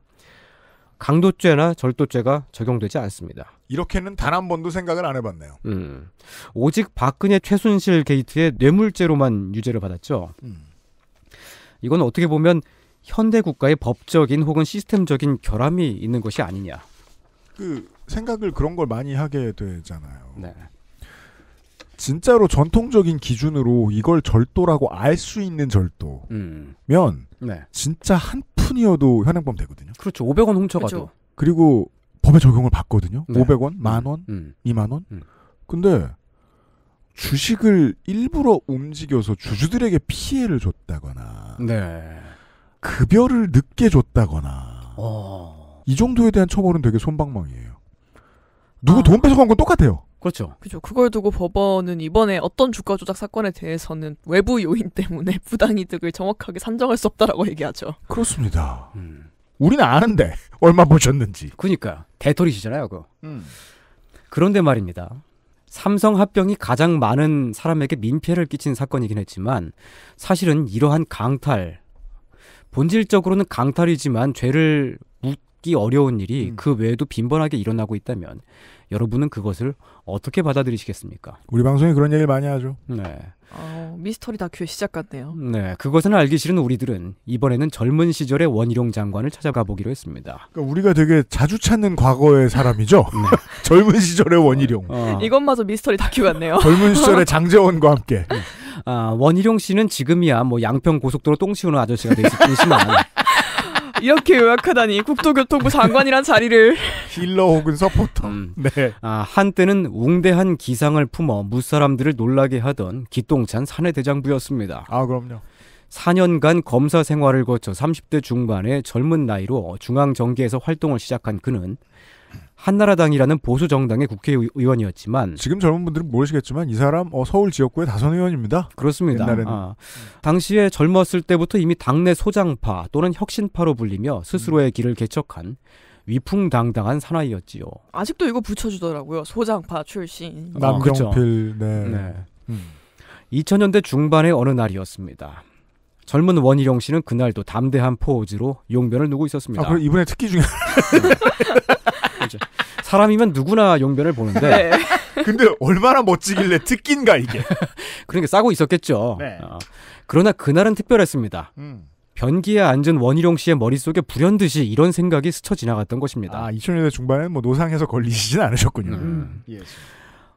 강도죄나 절도죄가 적용되지 않습니다. 이렇게는 단 한 번도 생각을 안 해봤네요. 음, 오직 박근혜 최순실 게이트의 뇌물죄로만 유죄를 받았죠. 음. 이건 어떻게 보면 현대 국가의 법적인 혹은 시스템적인 결함이 있는 것이 아니냐. 그 생각을 그런 걸 많이 하게 되잖아요. 네. 진짜로 전통적인 기준으로 이걸 절도라고 알 수 있는 절도면 음. 네. 진짜 한 푼이어도 현행범 되거든요. 그렇죠. 500원 훔쳐가도. 그렇죠. 그리고 법의 적용을 받거든요. 네. 500원, 만 원, 음. 2만 원. 음. 근데 주식을 일부러 움직여서 주주들에게 피해를 줬다거나 네. 급여를 늦게 줬다거나 어... 이 정도에 대한 처벌은 되게 손방망이에요. 누구 아... 돈 뺏어간 건 똑같아요. 그렇죠. 그죠. 그걸 두고 법원은 이번에 어떤 주가 조작 사건에 대해서는 외부 요인 때문에 부당이득을 정확하게 산정할 수 없다라고 얘기하죠. 그렇습니다. 음. 우리는 아는데 얼마 보셨는지. 그니까 러 대토리시잖아요, 그. 음. 그런데 말입니다. 삼성 합병이 가장 많은 사람에게 민폐를 끼친 사건이긴 했지만 사실은 이러한 강탈, 본질적으로는 강탈이지만 죄를 묻기 어려운 일이 음. 그 외에도 빈번하게 일어나고 있다면 여러분은 그것을 어떻게 받아들이시겠습니까? 우리 방송에 그런 얘기를 많이 하죠. 네. 어, 미스터리 다큐의 시작 같네요. 네, 그것은 알기 싫은 우리들은 이번에는 젊은 시절의 원희룡 장관을 찾아가 보기로 했습니다. 그러니까 우리가 되게 자주 찾는 과거의 사람이죠. 네. 젊은 시절의 원희룡. 어, 어. 이것마저 미스터리 다큐 같네요. 젊은 시절의 장재원과 함께. 네. 아, 원희룡 씨는 지금이야 뭐 양평 고속도로 똥 치우는 아저씨가 되시지만 이렇게 요약하다니 국토교통부 장관이란 자리를 힐러 혹은 서포터. 음. 네. 아, 한때는 웅대한 기상을 품어 무사람들을 놀라게 하던 기똥찬 사내 대장부였습니다. 아 그럼요. 4년간 검사 생활을 거쳐 30대 중반의 젊은 나이로 중앙정계에서 활동을 시작한 그는 한나라당이라는 보수 정당의 국회의원이었지만 지금 젊은 분들은 모르시겠지만 이 사람 어, 서울 지역구의 다선 의원입니다. 그렇습니다. 옛날에는 아, 당시에 젊었을 때부터 이미 당내 소장파 또는 혁신파로 불리며 스스로의 음. 길을 개척한 위풍당당한 사나이였지요. 아직도 이거 붙여주더라고요. 소장파 출신 어, 남경필. 네. 네. 음. 2000년대 중반의 어느 날이었습니다. 젊은 원희룡 씨는 그날도 담대한 포즈로 용변을 누고 있었습니다. 아, 그럼 이분의 특기 중에 진짜. 사람이면 누구나 용변을 보는데. 네. 근데 얼마나 멋지길래 특기인가 이게. 그러니까 싸고 있었겠죠. 네. 어. 그러나 그날은 특별했습니다. 음. 변기에 앉은 원희룡 씨의 머릿속에 불현듯이 이런 생각이 스쳐 지나갔던 것입니다. 아, 2000년대 중반에뭐 노상에서 걸리시진 않으셨군요. 음. 음.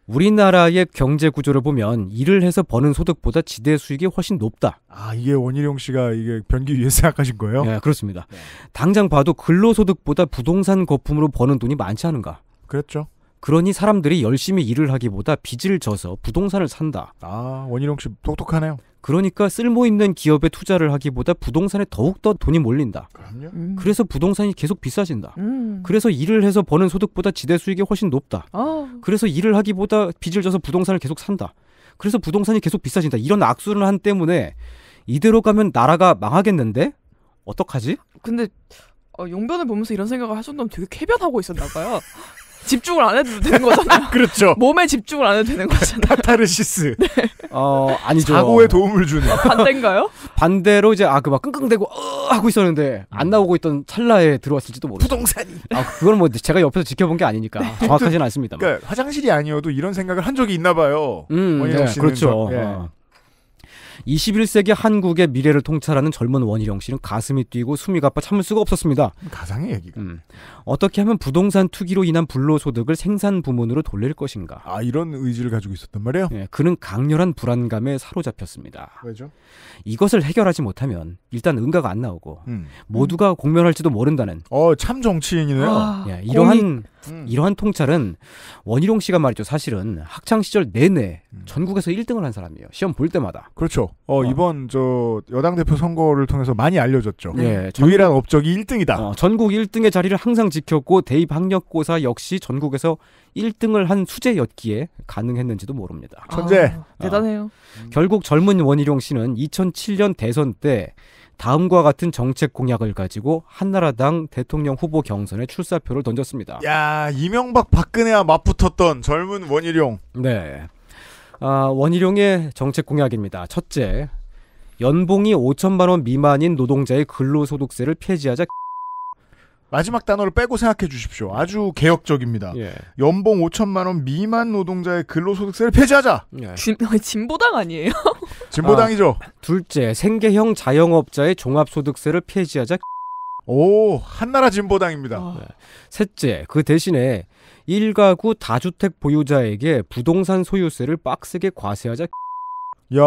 우리나라의 경제 구조를 보면 일을 해서 버는 소득보다 지대 수익이 훨씬 높다. 아 이게 원희룡 씨가 이게 변기 위에 생각하신 거예요? 네 그렇습니다. 네. 당장 봐도 근로소득보다 부동산 거품으로 버는 돈이 많지 않은가? 그랬죠. 그러니 사람들이 열심히 일을 하기보다 빚을 져서 부동산을 산다. 아 원희룡 씨 똑똑하네요. 그러니까 쓸모 있는 기업에 투자를 하기보다 부동산에 더욱 더 돈이 몰린다. 그럼요. 음. 그래서 부동산이 계속 비싸진다. 음. 그래서 일을 해서 버는 소득보다 지대 수익이 훨씬 높다. 어. 그래서 일을 하기보다 빚을 져서 부동산을 계속 산다. 그래서 부동산이 계속 비싸진다. 이런 악순환 때문에 이대로 가면 나라가 망하겠는데 어떡하지? 근데 어, 용변을 보면서 이런 생각을 하셨다면 되게 쾌변하고 있었나 봐요. 집중을 안 해도 되는 거잖아요. 그렇죠. 몸에 집중을 안 해도 되는 거잖아요. 타르시스. 네. 어, 아니죠. 사고에 도움을 주는. 아, 반대인가요? 반대로 이제 아그 막 끙끙대고 어 하고 있었는데 안 나오고 있던 찰나에 들어왔을지도 모르죠. 부동산이. 아 그건 뭐 제가 옆에서 지켜본 게 아니니까 네. 정확하지 않습니다만. 그러니까 화장실이 아니어도 이런 생각을 한 적이 있나 봐요. 음, 네, 그렇죠. 예. 어. 21세기 한국의 미래를 통찰하는 젊은 원희룡 씨는 가슴이 뛰고 숨이 가빠 참을 수가 없었습니다. 가상의 얘기가. 음. 어떻게 하면 부동산 투기로 인한 불로소득을 생산 부문으로 돌릴 것인가. 아 이런 의지를 가지고 있었단 말이에요? 예, 그는 강렬한 불안감에 사로잡혔습니다. 왜죠? 이것을 해결하지 못하면 일단 응가가 안 나오고 음. 모두가 공멸할지도 모른다는. 어참 정치인이네요. 아, 예, 이러한 음. 이러한 통찰은 원희룡 씨가 말이죠. 사실은 학창 시절 내내 음. 전국에서 1등을 한 사람이에요. 시험 볼 때마다. 그렇죠. 어, 어. 이번 저 여당 대표 선거를 통해서 많이 알려졌죠. 네, 예, 전... 유일한 업적이 1등이다. 어, 전국 1등의 자리를 항상 지켰고 대입 학력고사 역시 전국에서 1등을 한 수제였기에 가능했는지도 모릅니다. 천재. 아, 대단해요. 음. 결국 젊은 원희룡 씨는 2007년 대선 때 다음과 같은 정책 공약을 가지고 한나라당 대통령 후보 경선에 출사표를 던졌습니다. 야 이명박 박근혜와 맞붙었던 젊은 원희룡. 네. 아, 원희룡의 정책 공약입니다. 첫째, 연봉이 5천만 원 미만인 노동자의 근로소득세를 폐지하자 마지막 단어를 빼고 생각해 주십시오. 아주 개혁적입니다. 예. 연봉 5천만 원 미만 노동자의 근로소득세를 폐지하자. 예. 진, 진보당 아니에요? 진보당이죠. 아, 둘째, 생계형 자영업자의 종합소득세를 폐지하자. 오, 한나라 진보당입니다. 아. 예. 셋째, 그 대신에 1가구 다주택 보유자에게 부동산 소유세를 빡세게 과세하자. 야,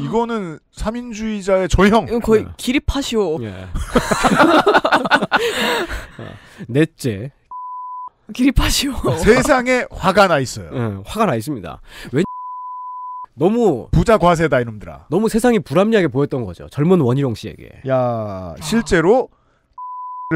이거는 삼인주의자의 저형. 이건 거의 네. 기립하시오. 예. 넷째. 기립하시오. 세상에 화가 나 있어요. 응, 예, 화가 나 있습니다. 왜 너무 부자 과세다 이놈들아. 너무 세상이 불합리하게 보였던 거죠. 젊은 원희룡 씨에게. 야, 실제로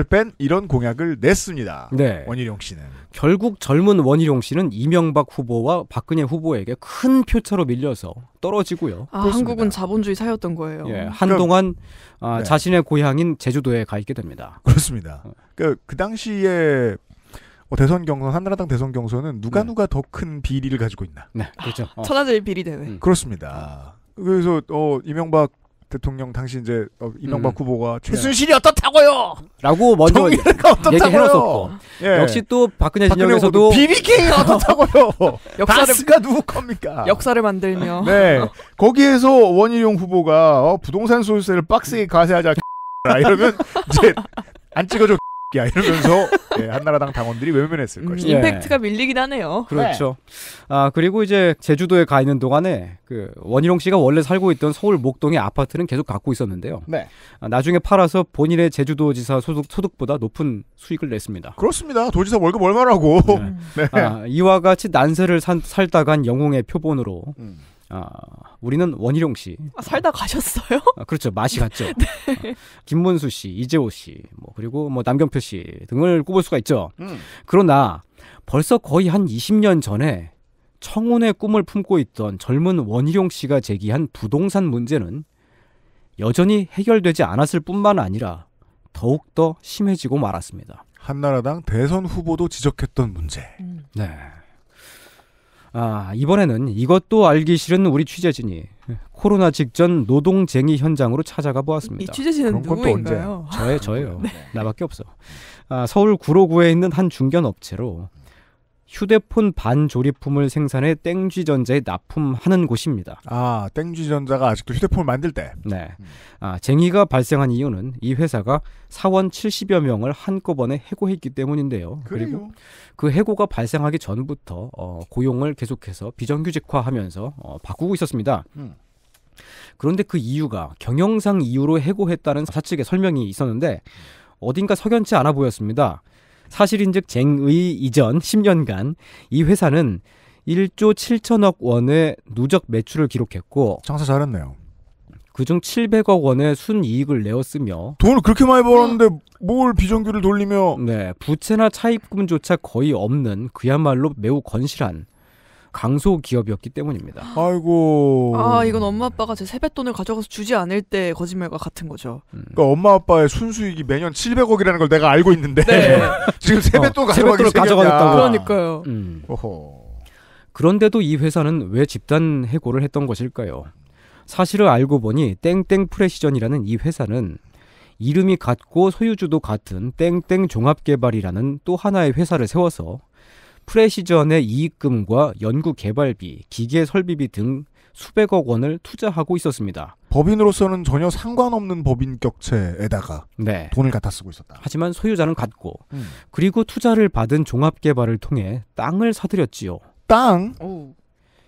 뺀 이런 공약을 냈습니다. 네. 원희룡 씨는 결국 젊은 원희룡 씨는 이명박 후보와 박근혜 후보에게 큰 표차로 밀려서 떨어지고요. 아, 한국은 자본주의 사였던 거예요. 예, 그러니까 한동안 그러 아, 네. 자신의 고향인 제주도에 가 있게 됩니다. 그렇습니다. 어. 그그 그러니까 당시에 뭐 대선 경선 한나라당 대선 경선은 누가 네. 누가 더 큰 비리를 가지고 있나? 네, 그렇죠. 아, 천하제일 비리대회. 음. 그렇습니다. 그래서 어, 이명박 대통령 당시 이제 어, 이명박 음. 후보가 최순실이 어떻다고요? 라고 먼저 얘기해놨었고 예. 역시 또 박근혜 진영에서도 BBK가 어떻다고요? 역사가 누구 겁니까? 역사를 만들며 네 거기에서 원희룡 후보가 어, 부동산 소유세를 빡세게 가세하자 이러면 이제 안 찍어줘 야 이러면서 네, 한나라당 당원들이 외면했을 음, 것이다. 임팩트가 네. 밀리긴 하네요. 그렇죠. 네. 아 그리고 이제 제주도에 가 있는 동안에 그 원희룡 씨가 원래 살고 있던 서울 목동의 아파트는 계속 갖고 있었는데요. 네. 아, 나중에 팔아서 본인의 제주도지사 소득 소득보다 높은 수익을 냈습니다. 그렇습니다. 도지사 월급 얼마라고. 네. 네. 아, 이와 같이 난세를 산, 살다간 영웅의 표본으로. 음. 아, 우리는 원희룡 씨. 아, 살다 가셨어요? 아, 그렇죠. 맛이 갔죠. 네. 아, 김문수 씨, 이재호 씨, 뭐 그리고 뭐 남경표 씨 등을 꼽을 수가 있죠. 음. 그러나 벌써 거의 한 20년 전에 청혼의 꿈을 품고 있던 젊은 원희룡 씨가 제기한 부동산 문제는 여전히 해결되지 않았을 뿐만 아니라 더욱더 심해지고 말았습니다. 한나라당 대선 후보도 지적했던 문제. 음. 네. 아, 이번에는 이것도 알기 싫은 우리 취재진이 코로나 직전 노동쟁의 현장으로 찾아가 보았습니다. 이 취재진은 누구인가요? 저예 저예요. 네. 나밖에 없어. 아, 서울 구로구에 있는 한 중견 업체로 휴대폰 반조립품을 생산해 땡쥐전자에 납품하는 곳입니다. 아, 땡쥐전자가 아직도 휴대폰을 만들 때. 네. 음. 아, 쟁의가 발생한 이유는 이 회사가 사원 70여 명을 한꺼번에 해고했기 때문인데요. 그래요? 그리고 그 해고가 발생하기 전부터 어, 고용을 계속해서 비정규직화하면서 어, 바꾸고 있었습니다. 음. 그런데 그 이유가 경영상 이유로 해고했다는 사측의 설명이 있었는데 어딘가 석연치 않아 보였습니다. 사실인즉 쟁의 이전 10년간 이 회사는 1조 7천억 원의 누적 매출을 기록했고 장사 잘했네요. 그중 700억 원의 순이익을 내었으며 돈을 그렇게 많이 벌었는데 뭘 비정규를 돌리며 네 부채나 차입금조차 거의 없는 그야말로 매우 건실한 강소 기업이었기 때문입니다. 아이고. 아 이건 엄마 아빠가 제 세뱃돈을 가져가서 주지 않을 때 거짓말과 같은 거죠. 음. 그러니까 엄마 아빠의 순수익이 매년 700억이라는 걸 내가 알고 있는데 네. 지금 어, 세뱃돈 어, 가져가기 가져가겠다 그러니까요. 음. 그런데도 이 회사는 왜 집단 해고를 했던 것일까요? 사실을 알고 보니 땡땡 프레시전이라는 이 회사는 이름이 같고 소유주도 같은 땡땡 종합개발이라는 또 하나의 회사를 세워서 프레시전의 이익금과 연구 개발비, 기계 설비비 등 수백억 원을 투자하고 있었습니다. 법인으로서는 전혀 상관없는 법인 격체에다가 네. 돈을 갖다 쓰고 있었다. 하지만 소유자는 같고 음. 그리고 투자를 받은 종합개발을 통해 땅을 사들였지요. 땅? 오.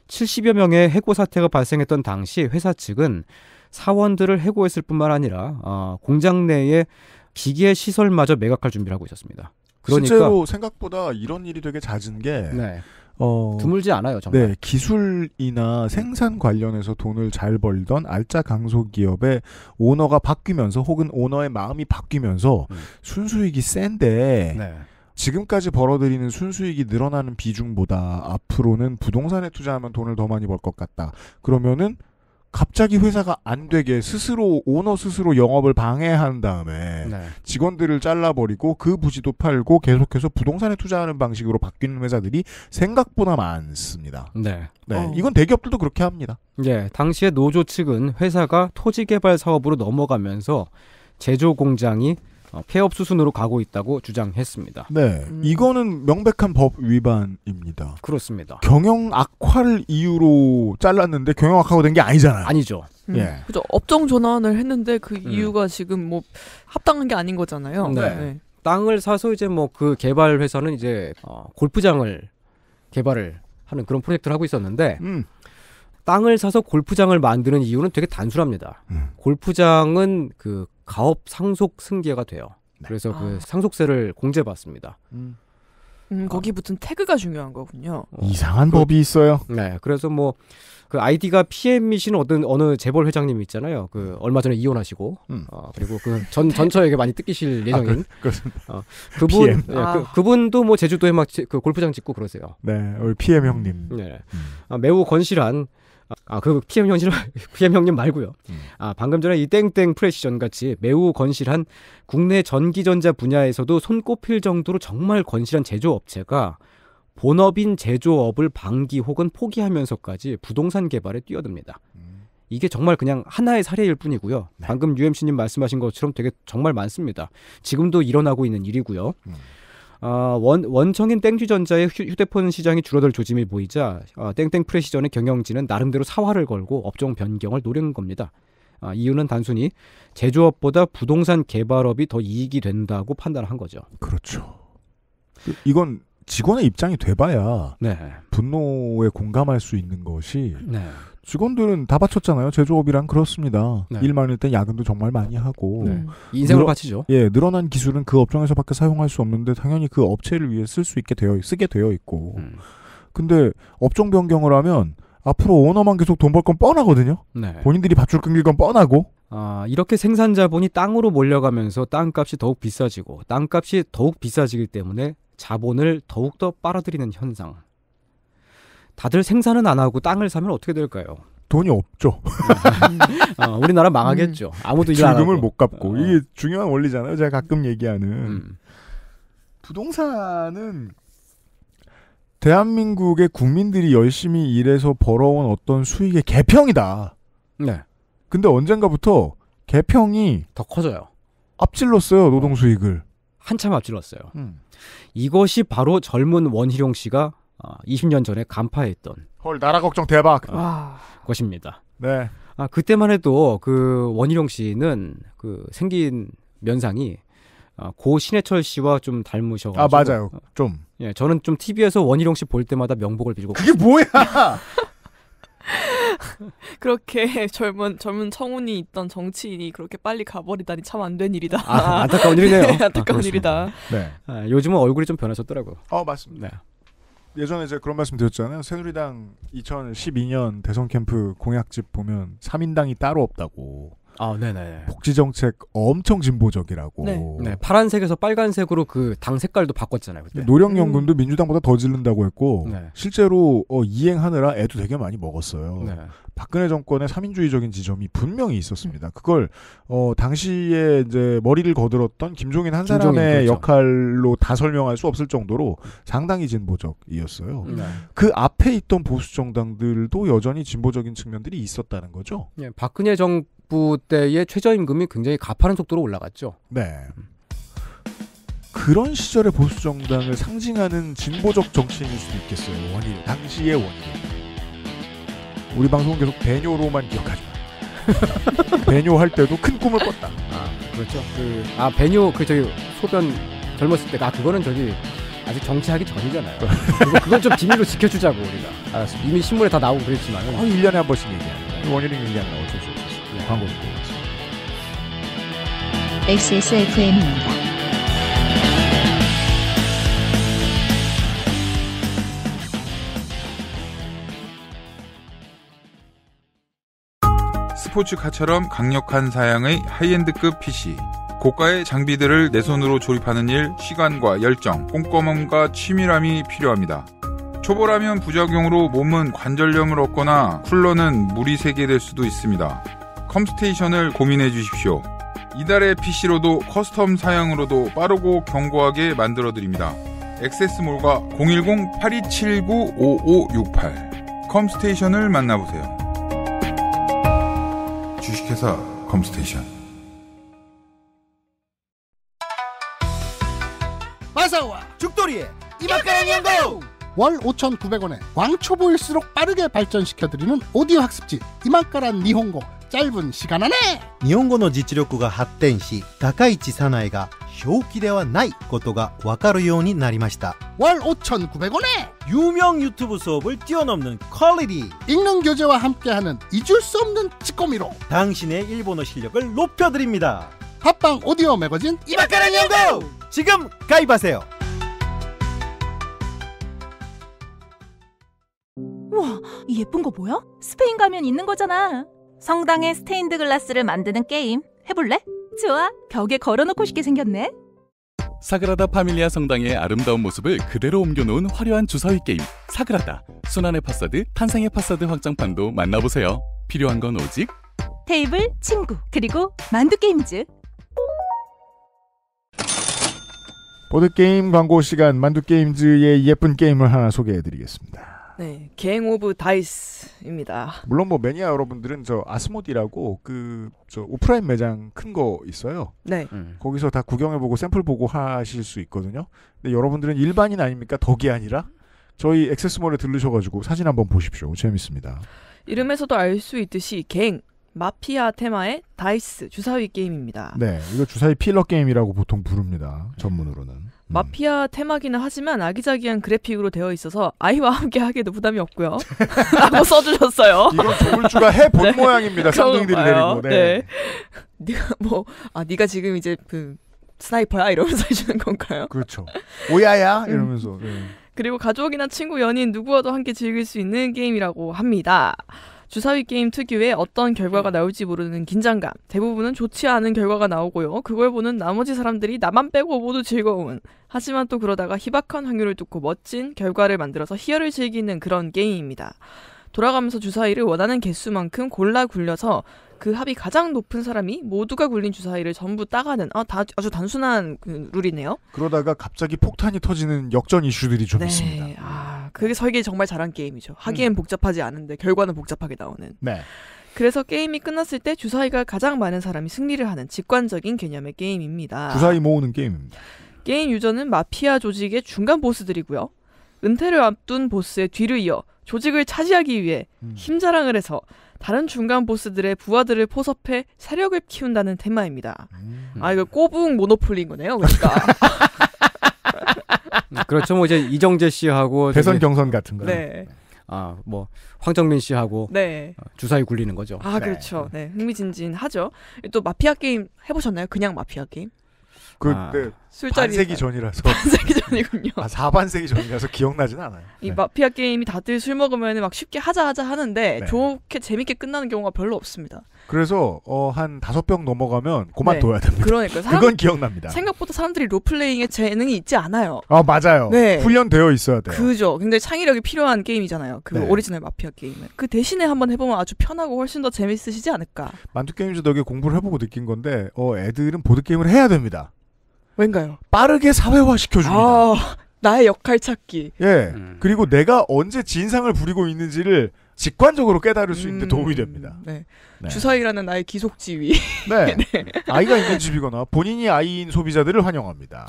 70여 명의 해고 사태가 발생했던 당시 회사 측은 사원들을 해고했을 뿐만 아니라 어, 공장 내에 기계 시설마저 매각할 준비를 하고 있었습니다. 그러니까 실제로 생각보다 이런 일이 되게 잦은 게 네. 어, 드물지 않아요, 정말. 네, 기술이나 생산 관련해서 돈을 잘 벌던 알짜 강소 기업의 오너가 바뀌면서 혹은 오너의 마음이 바뀌면서 음. 순수익이 센데 네. 지금까지 벌어들이는 순수익이 늘어나는 비중보다 앞으로는 부동산에 투자하면 돈을 더 많이 벌 것 같다. 그러면은 갑자기 회사가 안 되게 스스로 오너 스스로 영업을 방해한 다음에 네. 직원들을 잘라버리고 그 부지도 팔고 계속해서 부동산에 투자하는 방식으로 바뀌는 회사들이 생각보다 많습니다. 네. 네. 어. 이건 대기업들도 그렇게 합니다. 네. 당시에 노조 측은 회사가 토지 개발 사업으로 넘어가면서 제조 공장이 어, 폐업 수순으로 가고 있다고 주장했습니다. 네, 음. 이거는 명백한 법 위반입니다. 그렇습니다. 경영 악화를 이유로 잘랐는데 경영 악화가 된 게 아니잖아요. 아니죠. 음. 예. 그죠. 업종 전환을 했는데 그 음. 이유가 지금 뭐 합당한 게 아닌 거잖아요. 네. 네. 땅을 사서 이제 뭐 그 개발 회사는 이제 어, 골프장을 개발을 하는 그런 프로젝트를 하고 있었는데 음. 땅을 사서 골프장을 만드는 이유는 되게 단순합니다. 음. 골프장은 그 가업 상속 승계가 돼요. 네. 그래서 그 아. 그 상속세를 공제받습니다. 음. 음, 아. 거기 붙은 태그가 중요한 거군요. 어, 이상한 그, 법이 있어요. 네, 그래서 뭐 그 아이디가 PM이 씨 어떤 어느 재벌 회장님 있잖아요. 그 음. 얼마 전에 이혼하시고 음. 어, 그리고 그 전 전처에게 많이 뜯기실 아, 예정인 아, 그, 어, 그분 예, 네, 아. 그, 분도 뭐 제주도에 막 그 골프장 짓고 그러세요. 네, 우리 PM 형님. 네, 음. 아, 매우 건실한 아, 그 PM 현실 PM 형님 말고요. 음. 아, 방금 전에 이 땡땡 프레시전 같이 매우 건실한 국내 전기전자 분야에서도 손꼽힐 정도로 정말 건실한 제조업체가 본업인 제조업을 방기 혹은 포기하면서까지 부동산 개발에 뛰어듭니다. 음. 이게 정말 그냥 하나의 사례일 뿐이고요. 네. 방금 UMC님 말씀하신 것처럼 되게 정말 많습니다. 지금도 일어나고 있는 일이고요. 음. 어, 원, 원청인 땡큐전자의 휴대폰 시장이 줄어들 조짐이 보이자 어, 땡땡 프레시전의 경영진은 나름대로 사활을 걸고 업종 변경을 노린 겁니다. 아, 이유는 단순히 제조업보다 부동산 개발업이 더 이익이 된다고 판단한 거죠. 그렇죠. 이건 직원의 입장이 돼봐야 네. 분노에 공감할 수 있는 것이 네. 직원들은 다 바쳤잖아요. 제조업이랑 그렇습니다. 네. 일 많을 땐 야근도 정말 많이 하고 네. 음. 인생을 늘어, 바치죠. 예, 늘어난 기술은 그 업종에서밖에 사용할 수 없는데 당연히 그 업체를 위해 쓸 수 있게 되어 쓰게 되어 있고. 음. 근데 업종 변경을 하면 앞으로 오너만 계속 돈 벌 건 뻔하거든요. 네. 본인들이 밧줄 끊길 건 뻔하고. 아, 이렇게 생산 자본이 땅으로 몰려가면서 땅값이 더욱 비싸지고 땅값이 더욱 비싸지기 때문에 자본을 더욱더 빨아들이는 현상. 다들 생산은 안 하고 땅을 사면 어떻게 될까요? 돈이 없죠. 어, 우리나라 망하겠죠. 음. 아무도 음, 일금을 못 갚고 어. 이게 중요한 원리잖아요. 제가 가끔 음. 얘기하는 음. 부동산은 대한민국의 국민들이 열심히 일해서 벌어온 어떤 수익의 개평이다. 네. 근데 언젠가부터 개평이 더 커져요. 앞질렀어요 노동 수익을. 한참 앞질렀어요. 음. 이것이 바로 젊은 원희룡 씨가 20년 어, 전에 간파했던 헐 나라 걱정 대박 어, 것입니다. 네. 아 그때만 해도 그 원희룡 씨는 그 생긴 면상이 어, 고 신해철 씨와 좀 닮으셔가지고 아 맞아요 어, 좀예 저는 좀 TV에서 원희룡 씨 볼 때마다 명복을 빌고 그게 뭐야 그렇게 젊은 젊은 청운이 있던 정치인이 그렇게 빨리 가버리다니 참 안 된 일이다. 아, 안타까운 일이네요. 네, 안타까운 아, 일이다. 네. 아, 요즘은 얼굴이 좀 변하셨더라고요. 어 맞습니다. 네. 예전에 제가 그런 말씀 드렸잖아요. 새누리당 2012년 대선 캠프 공약집 보면 3인당이 따로 없다고. 아, 네네. 복지 정책 엄청 진보적이라고. 네. 네. 파란색에서 빨간색으로 그 당 색깔도 바꿨잖아요. 그때. 노령연금도 음. 민주당보다 더 지른다고 했고 네. 실제로 어, 이행하느라 애도 되게 많이 먹었어요. 네. 박근혜 정권의 삼인주의적인 지점이 분명히 있었습니다. 음. 그걸 어, 당시에 이제 머리를 거들었던 김종인 한 김종인, 사람의 그렇죠. 역할로 다 설명할 수 없을 정도로 상당히 진보적이었어요. 음. 네. 그 앞에 있던 보수 정당들도 여전히 진보적인 측면들이 있었다는 거죠. 네, 박근혜 정 정부 때의 최저임금이 굉장히 가파른 속도로 올라갔죠. 네. 그런 시절의 보수 정당을 상징하는 진보적 정치인일 수도 있겠어요. 원인 당시의 원인. 우리 방송 계속 배뇨로만 기억하지만 배뇨할 때도 큰 꿈을 꿨다. 아 그렇죠. 그아 배뇨 그 저기 소변 젊었을 때가 아, 그거는 저기 아직 정치하기 전이잖아요. 그거, 그건 좀 비밀로 지켜주자고 우리가. 알았습니다. 이미 신문에 다 나오고 그랬지만. 어, 아, 1년에 한 번씩 얘기하는 거야. 원인은 얘기하는 어쩌죠. 광고 XSFM입니다. 스포츠카처럼 강력한 사양의 하이엔드급 PC. 고가의 장비들을 내 손으로 조립하는 일, 시간과 열정, 꼼꼼함과 치밀함이 필요합니다. 초보라면 부작용으로 몸은 관절염을 얻거나 쿨러는 물이 새게 될 수도 있습니다. 컴스테이션을 고민해 주십시오. 이달의 PC로도 커스텀 사양으로도 빠르고 견고하게 만들어 드립니다. 엑세스몰과 010-8279-5568 컴스테이션을 만나보세요. 주식회사 컴스테이션 마사와 죽돌이의 이마카양 연구 월 5,900원에 왕초보일수록 빠르게 발전시켜드리는 오디오 학습지 이만가란 니홍고 짧은 시간 안에 日本語の実力が発展し高市早苗が表記ではないことが分かるようになりました월 5,900원에 유명 유튜브 수업을 뛰어넘는 퀄리티 읽는 교재와 함께하는 잊을 수 없는 찌꺼미로 당신의 일본어 실력을 높여드립니다 합방 오디오 매거진 이마카랑 연구 지금 가입하세요 우와 예쁜 거 뭐야? 스페인 가면 있는 거잖아 성당의 스테인드 글라스를 만드는 게임 해볼래? 좋아. 벽에 걸어놓고 싶게 생겼네. 사그라다 파밀리아 성당의 아름다운 모습을 그대로 옮겨놓은 화려한 주사위 게임 사그라다 순환의 파사드, 탄생의 파사드 확장판도 만나보세요. 필요한 건 오직 테이블, 친구, 그리고 만두 게임즈. 보드게임 광고 시간 만두게임즈의 예쁜 게임을 하나 소개해드리겠습니다. 네, 갱 오브 다이스입니다. 물론 뭐 매니아 여러분들은 저 아스모디라고 그 저 오프라인 매장 큰 거 있어요. 네. 음. 거기서 다 구경해보고 샘플 보고 하실 수 있거든요. 근데 여러분들은 일반인 아닙니까? 덕이 아니라 저희 액세스몰에 들르셔가지고 사진 한번 보십시오. 재밌습니다. 이름에서도 알 수 있듯이 갱 마피아 테마의 다이스 주사위 게임입니다. 네, 이거 주사위 필러 게임이라고 보통 부릅니다. 전문으로는. 마피아 테마기는 하지만 아기자기한 그래픽으로 되어 있어서 아이와 함께 하기에도 부담이 없고요. 라고 써주셨어요. 이건 조물주가 해본 네. 모양입니다. 쌍둥들이 데리고. 아, 네. 네. 가 뭐, 아, 네가 지금 이제 그 스나이퍼야? 이러면서 해주는 건가요? 그렇죠. 오야야? 음. 이러면서. 음. 네. 그리고 가족이나 친구, 연인 누구와도 함께 즐길 수 있는 게임이라고 합니다. 주사위 게임 특유의 어떤 결과가 음. 나올지 모르는 긴장감, 대부분은 좋지 않은 결과가 나오고요. 그걸 보는 나머지 사람들이 나만 빼고 모두 즐거운. 하지만 또 그러다가 희박한 확률을 뚫고 멋진 결과를 만들어서 희열을 즐기는 그런 게임입니다. 돌아가면서 주사위를 원하는 개수만큼 골라 굴려서 그 합이 가장 높은 사람이 모두가 굴린 주사위를 전부 따가는 아, 다, 아주 단순한 그 룰이네요. 그러다가 갑자기 폭탄이 터지는 역전 이슈들이 좀 네. 있습니다. 아... 그게 설계 정말 잘한 게임이죠. 하기엔 음. 복잡하지 않은데 결과는 복잡하게 나오는. 네. 그래서 게임이 끝났을 때 주사위가 가장 많은 사람이 승리를 하는 직관적인 개념의 게임입니다. 주사위 모으는 게임입니다. 게임 유저는 마피아 조직의 중간 보스들이고요. 은퇴를 앞둔 보스의 뒤를 이어 조직을 차지하기 위해 음. 힘자랑을 해서 다른 중간 보스들의 부하들을 포섭해 세력을 키운다는 테마입니다. 음. 아 이거 꼬붕 모노폴리인 거네요. 그러니까 그렇죠. 뭐 이제 이정재 씨하고 대선 경선 같은 거. 네. 아, 뭐 황정민 씨하고 네. 어, 주사위 굴리는 거죠. 아, 네. 그렇죠. 네. 흥미진진하죠. 또 마피아 게임 해 보셨나요? 그냥 마피아 게임? 그때 아, 네, 술자리 반세기 전이라서 반세기 전이군요. 아 4반세기 전이라서 기억나진 않아요. 이 네. 마피아 게임이 다들 술 먹으면 막 쉽게 하자 하자 하는데 네. 좋게 재밌게 끝나는 경우가 별로 없습니다. 그래서 어, 한 다섯 병 넘어가면 그만둬야 네. 됩니다. 그러니까 사람, 그건 기억납니다. 생각보다 사람들이 롤플레잉에 재능이 있지 않아요. 아 맞아요. 네. 훈련되어 있어야 돼요. 그죠. 근데 창의력이 필요한 게임이잖아요. 그 네. 오리지널 마피아 게임은 그 대신에 한번 해보면 아주 편하고 훨씬 더 재밌으시지 않을까. 만두 게임즈 덕에 공부를 해보고 느낀 건데 어 애들은 보드 게임을 해야 됩니다. 왠가요? 빠르게 사회화 시켜줍니다. 아, 나의 역할 찾기. 예. 음. 그리고 내가 언제 진상을 부리고 있는지를 직관적으로 깨달을 수 있는데 음, 도움이 됩니다. 네. 네. 주사위라는 아이 기속지위. 네. 네. 아이가 있는 집이거나 본인이 아이인 소비자들을 환영합니다.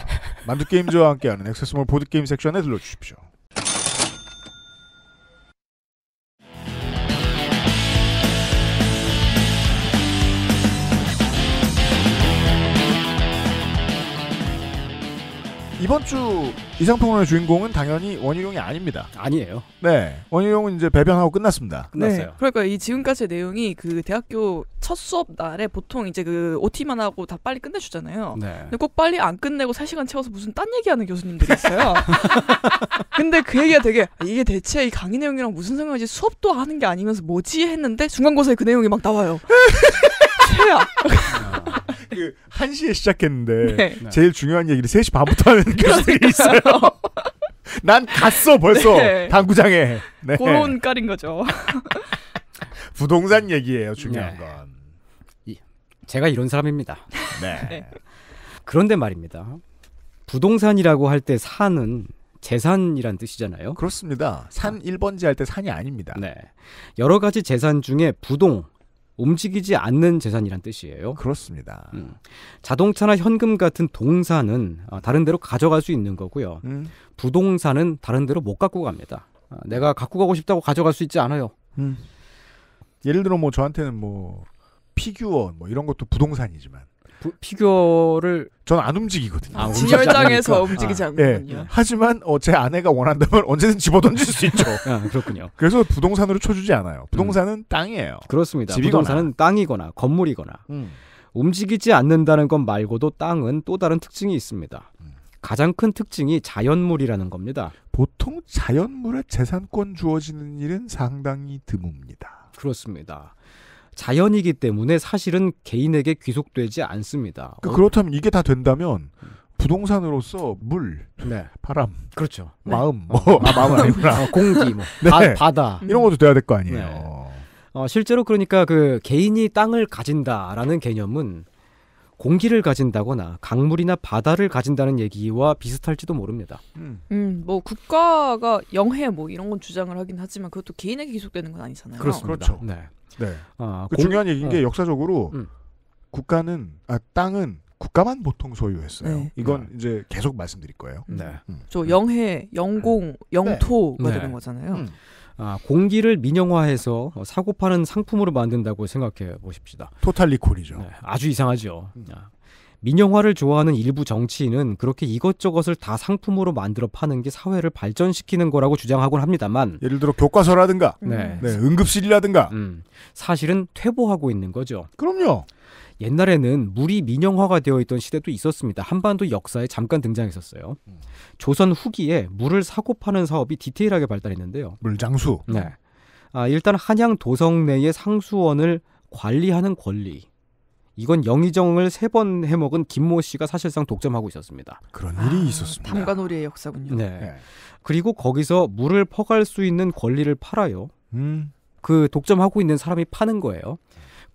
만두게임즈와 함께하는 액세스몰 보드게임 섹션에 들러주십시오. 이번 주 이상평론의 주인공은 당연히 원희룡이 아닙니다. 아니에요. 네. 원희룡은 이제 배변하고 끝났습니다. 네, 끝났어요. 네. 그러니까 이 지금까지의 내용이 그 대학교 첫 수업 날에 보통 이제 그 OT만 하고 다 빨리 끝내주잖아요. 네. 근데 꼭 빨리 안 끝내고 3시간 채워서 무슨 딴 얘기하는 교수님들이 있어요. 근데 그 얘기가 되게 이게 대체 이 강의 내용이랑 무슨 상관이지 수업도 하는 게 아니면서 뭐지 했는데 중간고사에 그 내용이 막 나와요. 최악. 아. 그한시에 시작했는데 네. 네. 제일 중요한 얘기를 3시 반부터 하는 교수들이 있어요. 난 갔어 벌써 네. 당구장에. 네. 그런 깔인 거죠. 부동산 얘기예요 중요한 네. 건. 제가 이런 사람입니다. 네. 네. 그런데 말입니다. 부동산이라고 할 때 산은 재산이란 뜻이잖아요. 그렇습니다. 산 1번지 아. 할때 산이 아닙니다. 네. 여러 가지 재산 중에 부동, 움직이지 않는 재산이란 뜻이에요. 그렇습니다. 음. 자동차나 현금 같은 동산은 어, 다른 데로 가져갈 수 있는 거고요. 음. 부동산은 다른 데로 못 갖고 갑니다. 어, 내가 갖고 가고 싶다고 가져갈 수 있지 않아요. 음. 예를 들어 뭐 저한테는 뭐 피규어 뭐 이런 것도 부동산이지만 부, 피규어를 전 안 움직이거든요. 아, 아 진열장에서 아. 움직이지 아, 않군요. 예. 하지만 어, 제 아내가 원한다면 언제든 집어던질 수 있죠. 아, 그렇군요. 그래서 부동산으로 쳐주지 않아요. 음. 부동산은 음. 땅이에요. 그렇습니다. 집이거나. 부동산은 땅이거나 건물이거나 음. 움직이지 않는다는 것 말고도 땅은 또 다른 특징이 있습니다. 음. 가장 큰 특징이 자연물이라는 겁니다. 보통 자연물에 재산권 주어지는 일은 상당히 드뭅니다. 그렇습니다. 자연이기 때문에 사실은 개인에게 귀속되지 않습니다. 그러니까 어. 그렇다면 이게 다 된다면 부동산으로서 물, 네. 바람, 그렇죠. 네. 마음, 네. 뭐 아, 마음 어, 아니구나. 어, 공기, 뭐 네. 바, 다 음. 이런 것도 돼야 될 거 아니에요. 네. 어, 실제로 그러니까 그 개인이 땅을 가진다라는 개념은 공기를 가진다거나 강물이나 바다를 가진다는 얘기와 비슷할지도 모릅니다. 음. 음, 뭐 국가가 영해 뭐 이런 건 주장을 하긴 하지만 그것도 개인에게 기속되는 건 아니잖아요. 그렇습니다. 그렇죠. 네. 네. 어, 그 공... 중요한 얘기인 게 어. 역사적으로 음. 국가는 아 땅은 국가만 보통 소유했어요. 네. 이건 네. 이제 계속 말씀드릴 거예요. 음. 네. 음. 저 영해, 영공, 음. 영토가 네. 되는 거잖아요. 음. 아, 공기를 민영화해서 사고 파는 상품으로 만든다고 생각해 보십시다. 토탈 리콜이죠. 네, 아주 이상하죠. 아, 민영화를 좋아하는 일부 정치인은 그렇게 이것저것을 다 상품으로 만들어 파는 게 사회를 발전시키는 거라고 주장하곤 합니다만 예를 들어 교과서라든가 네. 네, 응급실이라든가 음, 사실은 퇴보하고 있는 거죠. 그럼요. 옛날에는 물이 민영화가 되어 있던 시대도 있었습니다. 한반도 역사에 잠깐 등장했었어요. 음. 조선 후기에 물을 사고 파는 사업이 디테일하게 발달했는데요. 물장수. 네. 아, 일단 한양 도성 내의 상수원을 관리하는 권리. 이건 영의정을 세 번 해먹은 김모 씨가 사실상 독점하고 있었습니다. 그런 일이 아, 있었습니다. 담가놀이의 역사군요. 네. 네. 그리고 거기서 물을 퍼갈 수 있는 권리를 팔아요. 음. 그 독점하고 있는 사람이 파는 거예요.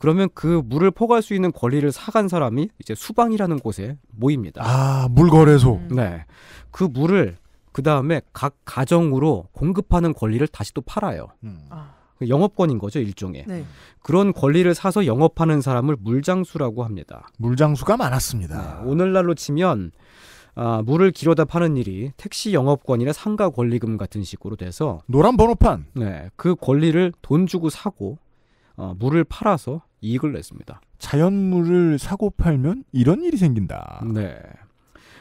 그러면 그 물을 포괄수 있는 권리를 사간 사람이 이제 수방이라는 곳에 모입니다. 아, 물 거래소. 음. 네. 그 물을 그 다음에 각 가정으로 공급하는 권리를 다시 또 팔아요. 음. 아. 그 영업권인 거죠 일종의 네. 그런 권리를 사서 영업하는 사람을 물장수라고 합니다. 물장수가 많았습니다. 네, 오늘날로 치면 아, 물을 기어다 파는 일이 택시 영업권이나 상가 권리금 같은 식으로 돼서 노란 번호판 네, 그 권리를 돈 주고 사고 어, 물을 팔아서 이익을 냈습니다. 자연물을 사고 팔면 이런 일이 생긴다. 네.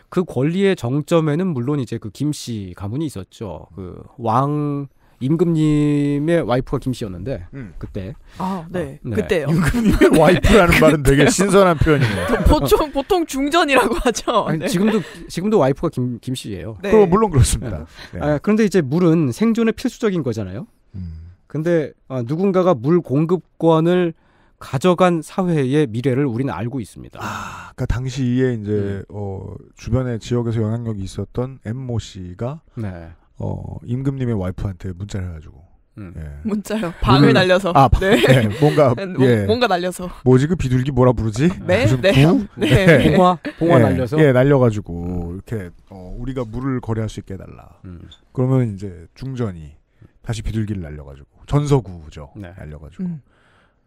그 권리의 정점에는 물론 이제 그 김씨 가문이 있었죠. 그 왕 임금님의 와이프가 김씨였는데 음. 그때 아, 네. 어, 네. 그때요. 임금님의 와이프라는 말은 되게 신선한 표현이네요. 보통 보통 중전이라고 하죠. 아니, 네. 지금도 지금도 와이프가 김 김씨예요. 네. 또 그, 물론 그렇습니다. 네. 아, 그런데 이제 물은 생존에 필수적인 거잖아요. 음. 근데 어, 누군가가 물 공급권을 가져간 사회의 미래를 우리는 알고 있습니다. 아, 그 그러니까 당시에 이제 음. 어, 주변의 지역에서 영향력이 있었던 M 모 씨가 네. 어, 임금님의 와이프한테 문자를 해가지고 음. 예. 문자요. 방을 음. 날려서. 아, 네. 네. 뭔가 뭐, 예. 뭔가 날려서. 뭐지 그 비둘기 뭐라 부르지? 네, 네. 구? 네. 네. 봉화, 봉화 예. 날려서. 예, 날려가지고 음. 이렇게 어, 우리가 물을 거래할 수 있게 해달라. 음. 그러면 이제 중전이 다시 비둘기를 날려가지고 전서구죠. 네. 알려가지고 음.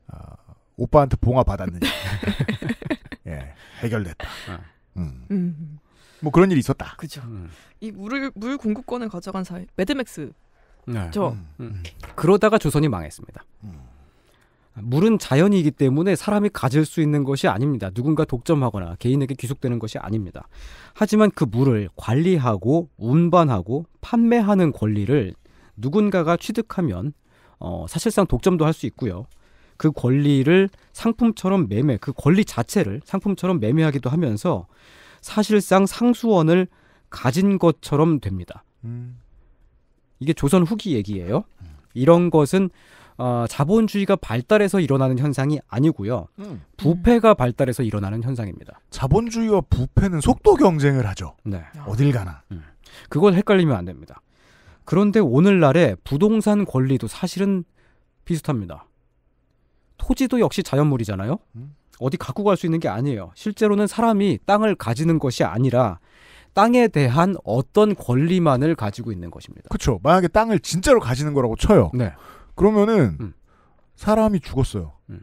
어, 오빠한테 봉화 받았느냐. 예, 해결됐다. 어. 음. 음. 뭐 그런 일이 있었다. 그죠. 음. 이 물을 물 공급권을 가져간 사이 매드맥스. 네. 저 음. 음. 그러다가 조선이 망했습니다. 물은 자연이기 때문에 사람이 가질 수 있는 것이 아닙니다. 누군가 독점하거나 개인에게 귀속되는 것이 아닙니다. 하지만 그 물을 관리하고 운반하고 판매하는 권리를 누군가가 취득하면 어, 사실상 독점도 할 수 있고요. 그 권리를 상품처럼 매매, 그 권리 자체를 상품처럼 매매하기도 하면서 사실상 상수원을 가진 것처럼 됩니다. 음. 이게 조선 후기 얘기예요. 음. 이런 것은 어, 자본주의가 발달해서 일어나는 현상이 아니고요. 음. 부패가 발달해서 일어나는 현상입니다. 자본주의와 부패는 속도 경쟁을 하죠. 네. 어딜 가나. 음. 그걸 헷갈리면 안 됩니다. 그런데 오늘날의 부동산 권리도 사실은 비슷합니다. 토지도 역시 자연물이잖아요. 음. 어디 갖고 갈 수 있는 게 아니에요. 실제로는 사람이 땅을 가지는 것이 아니라 땅에 대한 어떤 권리만을 가지고 있는 것입니다. 그렇죠. 만약에 땅을 진짜로 가지는 거라고 쳐요. 네. 그러면은 음. 사람이 죽었어요. 음.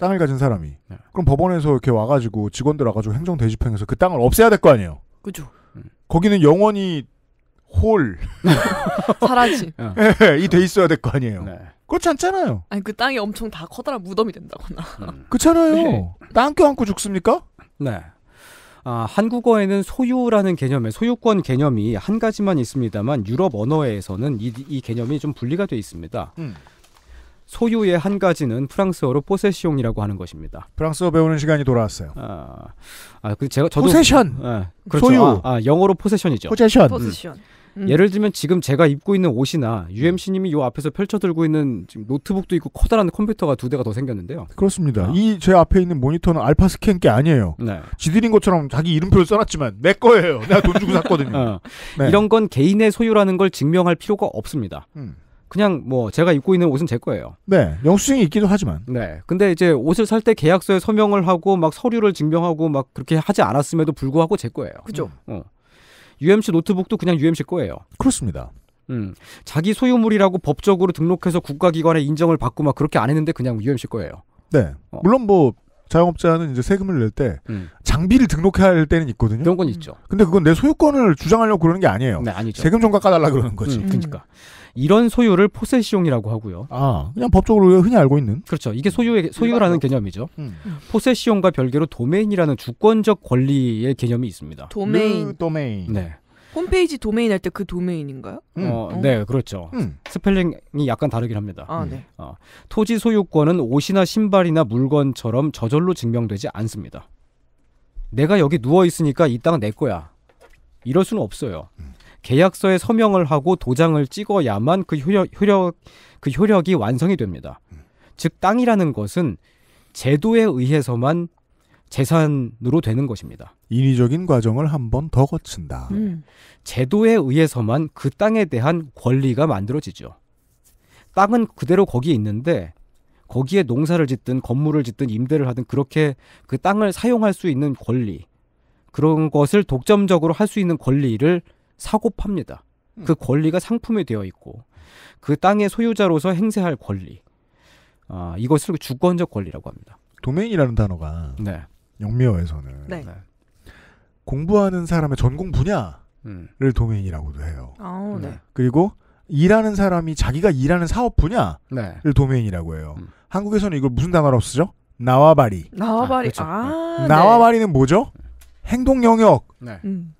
땅을 가진 사람이. 네. 그럼 법원에서 이렇게 와가지고 직원들 와가지고 행정 대집행해서 그 땅을 없애야 될 거 아니에요. 그죠. 렇 음. 거기는 영원히 홀. 사라지. 어. 예, 예, 이돼 있어야 될 거 아니에요. 네. 그렇지 않잖아요. 아니 그 땅이 엄청 다 커다란 무덤이 된다거나. 음. 그렇잖아요. 네. 땅 껴안고 죽습니까? 네. 아, 한국어에는 소유라는 개념의 소유권 개념이 한 가지만 있습니다만 유럽 언어에서는 이, 이 개념이 좀 분리가 돼 있습니다. 음. 소유의 한 가지는 프랑스어로 포세시옹이라고 하는 것입니다. 프랑스어 배우는 시간이 돌아왔어요. 아, 아, 그 제가 저도 포세션, 아, 네, 그렇죠. 소유. 아, 영어로 포세션이죠. 포세션. 포세션. 음. 음. 예를 들면 지금 제가 입고 있는 옷이나 UMC님이 요 앞에서 펼쳐 들고 있는 지금 노트북도 있고 커다란 컴퓨터가 두 대가 더 생겼는데요. 그렇습니다. 아. 어. 이제 앞에 있는 모니터는 알파 스캔 게 아니에요. 네. 지들인 것처럼 자기 이름표를 써놨지만 내 거예요. 내가 돈 주고 샀거든요. 어. 네. 이런 건 개인의 소유라는 걸 증명할 필요가 없습니다. 음. 그냥 뭐 제가 입고 있는 옷은 제 거예요. 네. 영수증이 있기도 하지만. 네. 근데 이제 옷을 살 때 계약서에 서명을 하고 막 서류를 증명하고 막 그렇게 하지 않았음에도 불구하고 제 거예요. 그죠. 음. 어. UMC 노트북도 그냥 UMC 거예요. 그렇습니다. 음, 자기 소유물이라고 법적으로 등록해서 국가기관의 인정을 받고 막 그렇게 안 했는데 그냥 UMC 거예요. 네. 어. 물론 뭐 자영업자는 이제 세금을 낼때 음. 장비를 등록해야 할 때는 있거든요. 그런 건 있죠. 근데 그건 내 소유권을 주장하려고 그러는 게 아니에요. 네, 아니죠. 세금 좀 깎아달라 그러는 거지. 음, 그러니까. 음. 이런 소유를 포세시온이라고 하고요. 아, 그냥 법적으로 흔히 알고 있는. 그렇죠. 이게 소유의 소유라는 개념이죠. 음. 포세시온과 별개로 도메인이라는 주권적 권리의 개념이 있습니다. 도메인. 르 도메인. 네. 홈페이지 도메인 할 때 그 도메인인가요? 음. 어, 어, 네, 그렇죠. 음. 스펠링이 약간 다르긴 합니다. 아, 네. 어, 토지 소유권은 옷이나 신발이나 물건처럼 저절로 증명되지 않습니다. 내가 여기 누워 있으니까 이땅내 거야. 이럴 수는 없어요. 음. 계약서에 서명을 하고 도장을 찍어야만 그 효력, 효력, 그 효력이 완성이 됩니다. 음. 즉, 땅이라는 것은 제도에 의해서만 재산으로 되는 것입니다. 인위적인 과정을 한 번 더 거친다. 음. 제도에 의해서만 그 땅에 대한 권리가 만들어지죠. 땅은 그대로 거기 에 있는데 거기에 농사를 짓든 건물을 짓든 임대를 하든 그렇게 그 땅을 사용할 수 있는 권리 그런 것을 독점적으로 할 수 있는 권리를 사고 팝니다. 음. 그 권리가 상품이 되어 있고 그 땅의 소유자로서 행세할 권리. 아, 이것을 주권적 권리라고 합니다. 도메인이라는 단어가 네. 영미어에서는 네. 네. 공부하는 사람의 전공 분야를 음. 도메인이라고도 해요. 아, 네. 네. 그리고 일하는 사람이 자기가 일하는 사업 분야를 네. 도메인이라고 해요. 음. 한국에서는 이걸 무슨 단어로 쓰죠? 나와바리. 나와바리. 아, 그렇죠. 아, 나와바리는 네. 뭐죠? 행동 영역. 음.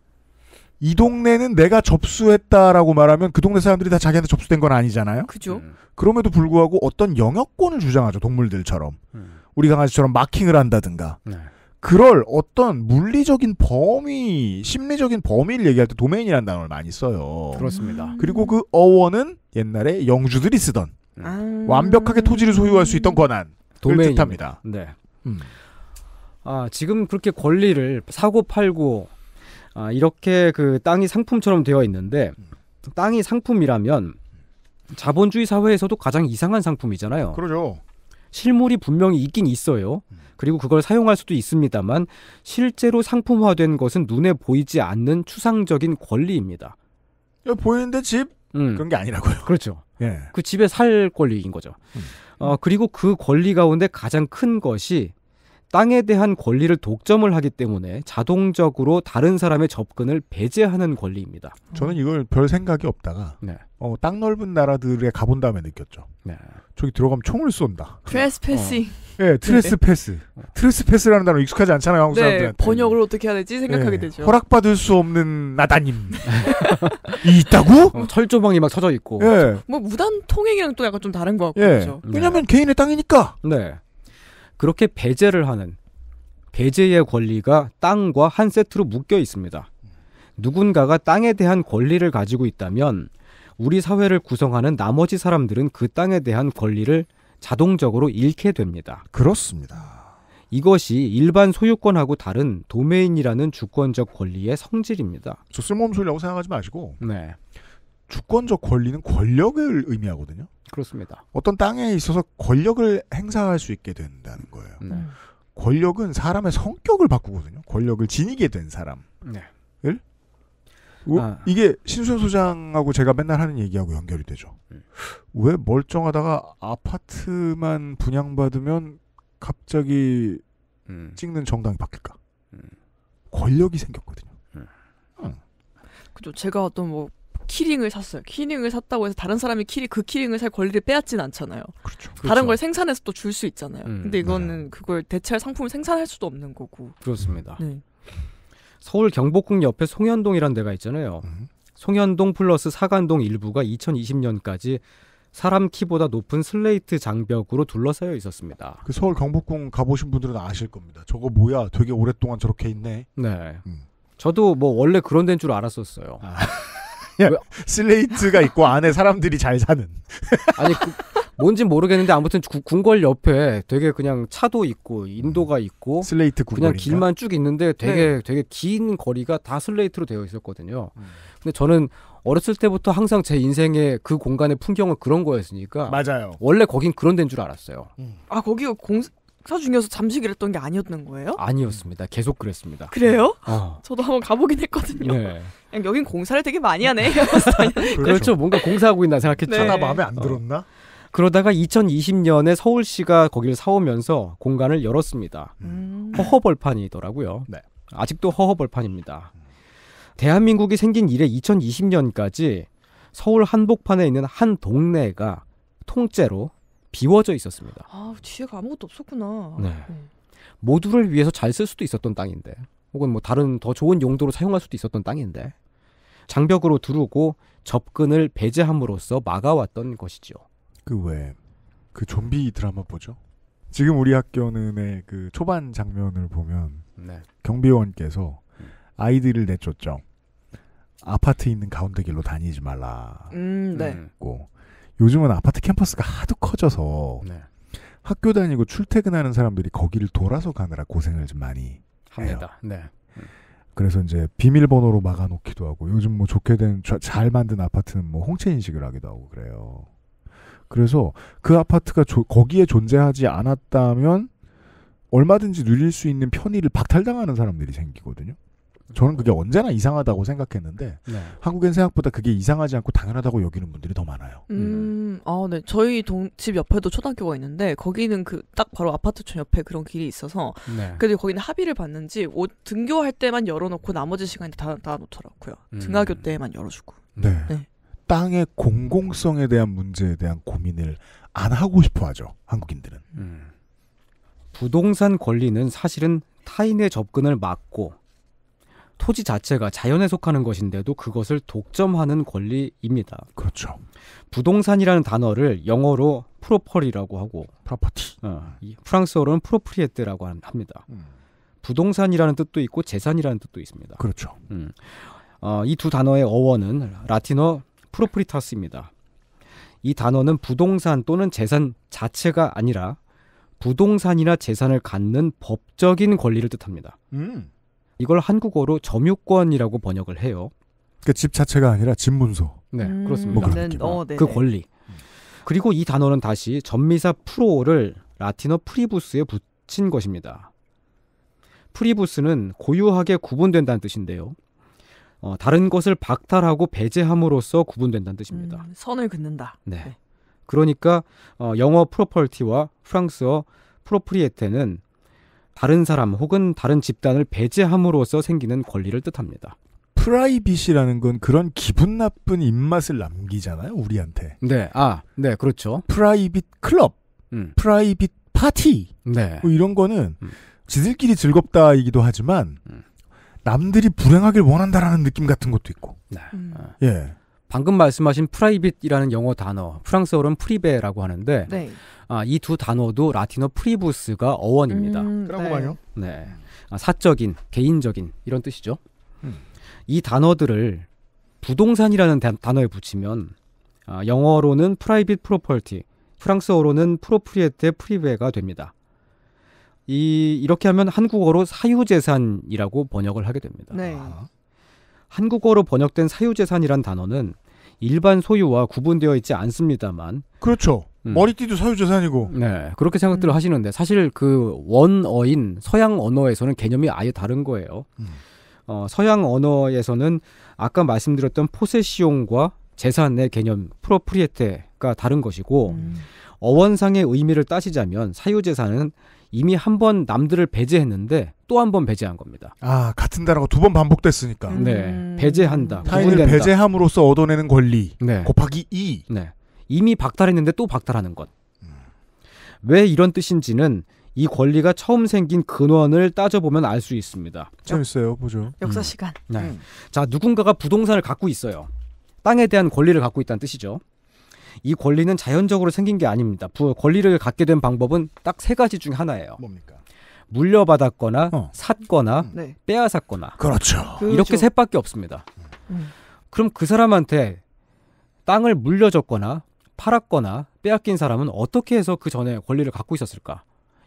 이 동네는 내가 접수했다라고 말하면 그 동네 사람들이 다 자기한테 접수된 건 아니잖아요. 그죠. 음. 그럼에도 불구하고 어떤 영역권을 주장하죠. 동물들처럼. 음. 우리 강아지처럼 마킹을 한다든가. 네. 그럴 어떤 물리적인 범위, 심리적인 범위를 얘기할 때 도메인이라는 단어를 많이 써요. 그렇습니다. 음. 그리고 그 어원은 옛날에 영주들이 쓰던 음. 아. 완벽하게 토지를 소유할 수 있던 권한 도메인 뜻합니다. 네. 음. 아, 지금 그렇게 권리를 사고 팔고 아, 이렇게 그 땅이 상품처럼 되어 있는데 땅이 상품이라면 자본주의 사회에서도 가장 이상한 상품이잖아요. 그러죠. 실물이 분명히 있긴 있어요. 그리고 그걸 사용할 수도 있습니다만 실제로 상품화된 것은 눈에 보이지 않는 추상적인 권리입니다. 예, 보이는데 집 음. 그런 게 아니라고요. 그렇죠. 예. 그 집에 살 권리인 거죠. 음. 어, 그리고 그 권리 가운데 가장 큰 것이 땅에 대한 권리를 독점을 하기 때문에 자동적으로 다른 사람의 접근을 배제하는 권리입니다. 저는 이걸 별 생각이 없다가 네. 어, 땅 넓은 나라들에 가본 다음에 느꼈죠. 네. 저기 들어가면 총을 쏜다. 트레스패싱. 어. 네, 트레스패스. 네. 트레스패스라는 단어 익숙하지 않잖아요, 한국 네, 사람들한테. 번역을 어떻게 해야 되지 생각하게 예, 되죠. 허락받을 수 없는 나다님. 있다고? 어, 철조망이 막 쳐져 있고. 예. 뭐 무단 통행이랑 또 약간 좀 다른 것 같고. 예. 그렇죠. 네. 왜냐면 개인의 땅이니까. 네. 그렇게 배제를 하는 배제의 권리가 땅과 한 세트로 묶여 있습니다. 누군가가 땅에 대한 권리를 가지고 있다면 우리 사회를 구성하는 나머지 사람들은 그 땅에 대한 권리를 자동적으로 잃게 됩니다. 그렇습니다. 이것이 일반 소유권하고 다른 도메인이라는 주권적 권리의 성질입니다. 쓸모없는 소리라고 생각하지 마시고 네. 주권적 권리는 권력을 의미하거든요. 그렇습니다. 어떤 땅에 있어서 권력을 행사할 수 있게 된다는 거예요. 네. 음. 권력은 사람의 성격을 바꾸거든요. 권력을 지니게 된 사람을 네. 아. 이게 신순 소장하고 제가 맨날 하는 얘기하고 연결이 되죠. 음. 왜 멀쩡하다가 아파트만 분양받으면 갑자기 음. 찍는 정당이 바뀔까? 음. 권력이 생겼거든요. 음. 그죠. 제가 어떤 뭐 키링을 샀어요. 키링을 샀다고 해서 다른 사람이 키리 그 키링을 살 권리를 빼앗진 않잖아요. 그렇죠. 다른 그렇죠. 걸 생산해서 또 줄 수 있잖아요. 음, 근데 이거는 네. 그걸 대체할 상품을 생산할 수도 없는 거고. 그렇습니다. 네. 서울 경복궁 옆에 송현동이란 데가 있잖아요. 음. 송현동 플러스 사간동 일부가 2020년까지 사람 키보다 높은 슬레이트 장벽으로 둘러싸여 있었습니다. 그 서울 경복궁 가보신 분들은 아실 겁니다. 저거 뭐야? 되게 오랫동안 저렇게 있네. 네. 음. 저도 뭐 원래 그런 데인 줄 알았었어요. 아. 그 슬레이트가 있고 안에 사람들이 잘 사는. 아니 그, 뭔진 모르겠는데 아무튼 구, 궁궐 옆에 되게 그냥 차도 있고 인도가 있고 슬레이트 궁궐 그냥 길만 쭉 있는데 되게 네. 되게 긴 거리가 다 슬레이트로 되어 있었거든요. 음. 근데 저는 어렸을 때부터 항상 제 인생의 그 공간의 풍경은 그런 거였으니까 맞아요. 원래 거긴 그런 데인 줄 알았어요. 음. 아 거기가 공사중이어서 잠시 그랬던 게 아니었던 거예요? 아니었습니다. 계속 그랬습니다. 그래요? 어. 저도 한번 가보긴 했거든요. 네. 여긴 공사를 되게 많이 하네. 그렇죠. 그렇죠. 뭔가 공사하고 있나 생각했죠. 나 네. 마음에 안 어. 들었나? 어. 그러다가 2020년에 서울시가 거기를 사오면서 공간을 열었습니다. 음. 허허벌판이더라고요. 네. 아직도 허허벌판입니다. 대한민국이 생긴 이래 2020년까지 서울 한복판에 있는 한 동네가 통째로 비워져 있었습니다. 아, 뒤에가 아무것도 없었구나. 네. 네. 모두를 위해서 잘 쓸 수도 있었던 땅인데 혹은 뭐 다른 더 좋은 용도로 사용할 수도 있었던 땅인데 장벽으로 두르고 접근을 배제함으로써 막아왔던 것이죠. 그왜그 그 좀비 드라마 보죠? 지금 우리 학교는의 그 초반 장면을 보면 네. 경비원께서 음. 아이들을 내쫓죠. 아파트 있는 가운데 길로 다니지 말라. 음, 네. 고 요즘은 아파트 캠퍼스가 하도 커져서 네. 학교 다니고 출퇴근하는 사람들이 거기를 돌아서 가느라 고생을 좀 많이 합니다. 네. 그래서 이제 비밀번호로 막아놓기도 하고 요즘 뭐 좋게 된 잘 만든 아파트는 뭐 홍채 인식을 하기도 하고 그래요. 그래서 그 아파트가 조, 거기에 존재하지 않았다면 얼마든지 누릴 수 있는 편의를 박탈당하는 사람들이 생기거든요. 저는 그게 언제나 이상하다고 생각했는데 네. 한국엔 생각보다 그게 이상하지 않고 당연하다고 여기는 분들이 더 많아요. 음, 음. 아, 네. 저희 동, 집 옆에도 초등학교가 있는데 거기는 그 딱 바로 아파트촌 옆에 그런 길이 있어서 네. 그래 거기는 합의를 봤는지 옷 등교할 때만 열어놓고 나머지 시간에 다, 다 놓더라고요. 음. 등하교 때만 열어주고. 네. 네. 네. 땅의 공공성에 대한 문제에 대한 고민을 안 하고 싶어 하죠. 한국인들은. 음. 부동산 권리는 사실은 타인의 접근을 막고 토지 자체가 자연에 속하는 것인데도 그것을 독점하는 권리입니다. 그렇죠. 부동산이라는 단어를 영어로 프로퍼리라고 하고 프로퍼티. 어, 프랑스어로는 프로프리에트라고 합니다. 음. 부동산이라는 뜻도 있고 재산이라는 뜻도 있습니다. 그렇죠. 음. 어, 이두 단어의 어원은 라틴어 프로프리타스입니다. 이 단어는 부동산 또는 재산 자체가 아니라 부동산이나 재산을 갖는 법적인 권리를 뜻합니다. 음. 이걸 한국어로 점유권이라고 번역을 해요. 그집 그러니까 자체가 아니라 집 문서. 네, 음, 그렇습니다. 뭐 네, 어, 그 권리. 그리고 이 단어는 다시 전미사 프로를 라틴어 프리부스에 붙인 것입니다. 프리부스는 고유하게 구분된다는 뜻인데요. 어, 다른 것을 박탈하고 배제함으로써 구분된다는 뜻입니다. 음, 선을 긋는다. 네. 네. 그러니까 어, 영어 프로펄티와 프랑스어 프로프리에테는 다른 사람 혹은 다른 집단을 배제함으로써 생기는 권리를 뜻합니다. 프라이빗이라는 건 그런 기분 나쁜 입맛을 남기잖아요, 우리한테. 네, 아, 네, 그렇죠. 프라이빗 클럽, 음. 프라이빗 파티, 네. 뭐 이런 거는 음. 지들끼리 즐겁다이기도 하지만 음. 남들이 불행하길 원한다라는 느낌 같은 것도 있고. 네. 음. 예. 방금 말씀하신 프라이빗이라는 영어 단어, 프랑스어로는 프리베라고 하는데 네. 아, 이 두 단어도 라틴어 프리부스가 어원입니다. 음, 그러고 네. 네. 아, 사적인, 개인적인 이런 뜻이죠. 음. 이 단어들을 부동산이라는 단, 단어에 붙이면 아, 영어로는 프라이빗 프로퍼티, 프랑스어로는 프로프리에테 프리베가 됩니다. 이 이렇게 하면 한국어로 사유재산이라고 번역을 하게 됩니다. 네. 한국어로 번역된 사유재산이란 단어는 일반 소유와 구분되어 있지 않습니다만. 그렇죠. 음. 머리띠도 사유재산이고. 네, 그렇게 생각들을 음. 하시는데 사실 그 원어인 서양 언어에서는 개념이 아예 다른 거예요. 음. 어, 서양 언어에서는 아까 말씀드렸던 포세시온과 재산의 개념 프로프리에테가 다른 것이고 음. 어원상의 의미를 따지자면 사유재산은 이미 한 번 남들을 배제했는데 또 한 번 배제한 겁니다. 아 같은 단어가 두번 반복됐으니까. 음. 네, 배제한다. 타인을 구분된다. 배제함으로써 얻어내는 권리 네. 곱하기 2. 네, 이미 박탈했는데 또 박탈하는 것. 왜 이런 뜻인지는 이 권리가 처음 생긴 근원을 따져보면 알 수 있습니다. 재밌어요, 보죠. 역사 시간. 음. 네. 음. 자, 누군가가 부동산을 갖고 있어요. 땅에 대한 권리를 갖고 있다는 뜻이죠. 이 권리는 자연적으로 생긴 게 아닙니다. 부, 권리를 갖게 된 방법은 딱 세 가지 중 하나예요. 뭡니까? 물려받았거나 어. 샀거나 음. 네. 빼앗았거나 그렇죠. 이렇게 셋밖에 없습니다. 음. 음. 그럼 그 사람한테 땅을 물려줬거나 팔았거나 빼앗긴 사람은 어떻게 해서 그 전에 권리를 갖고 있었을까?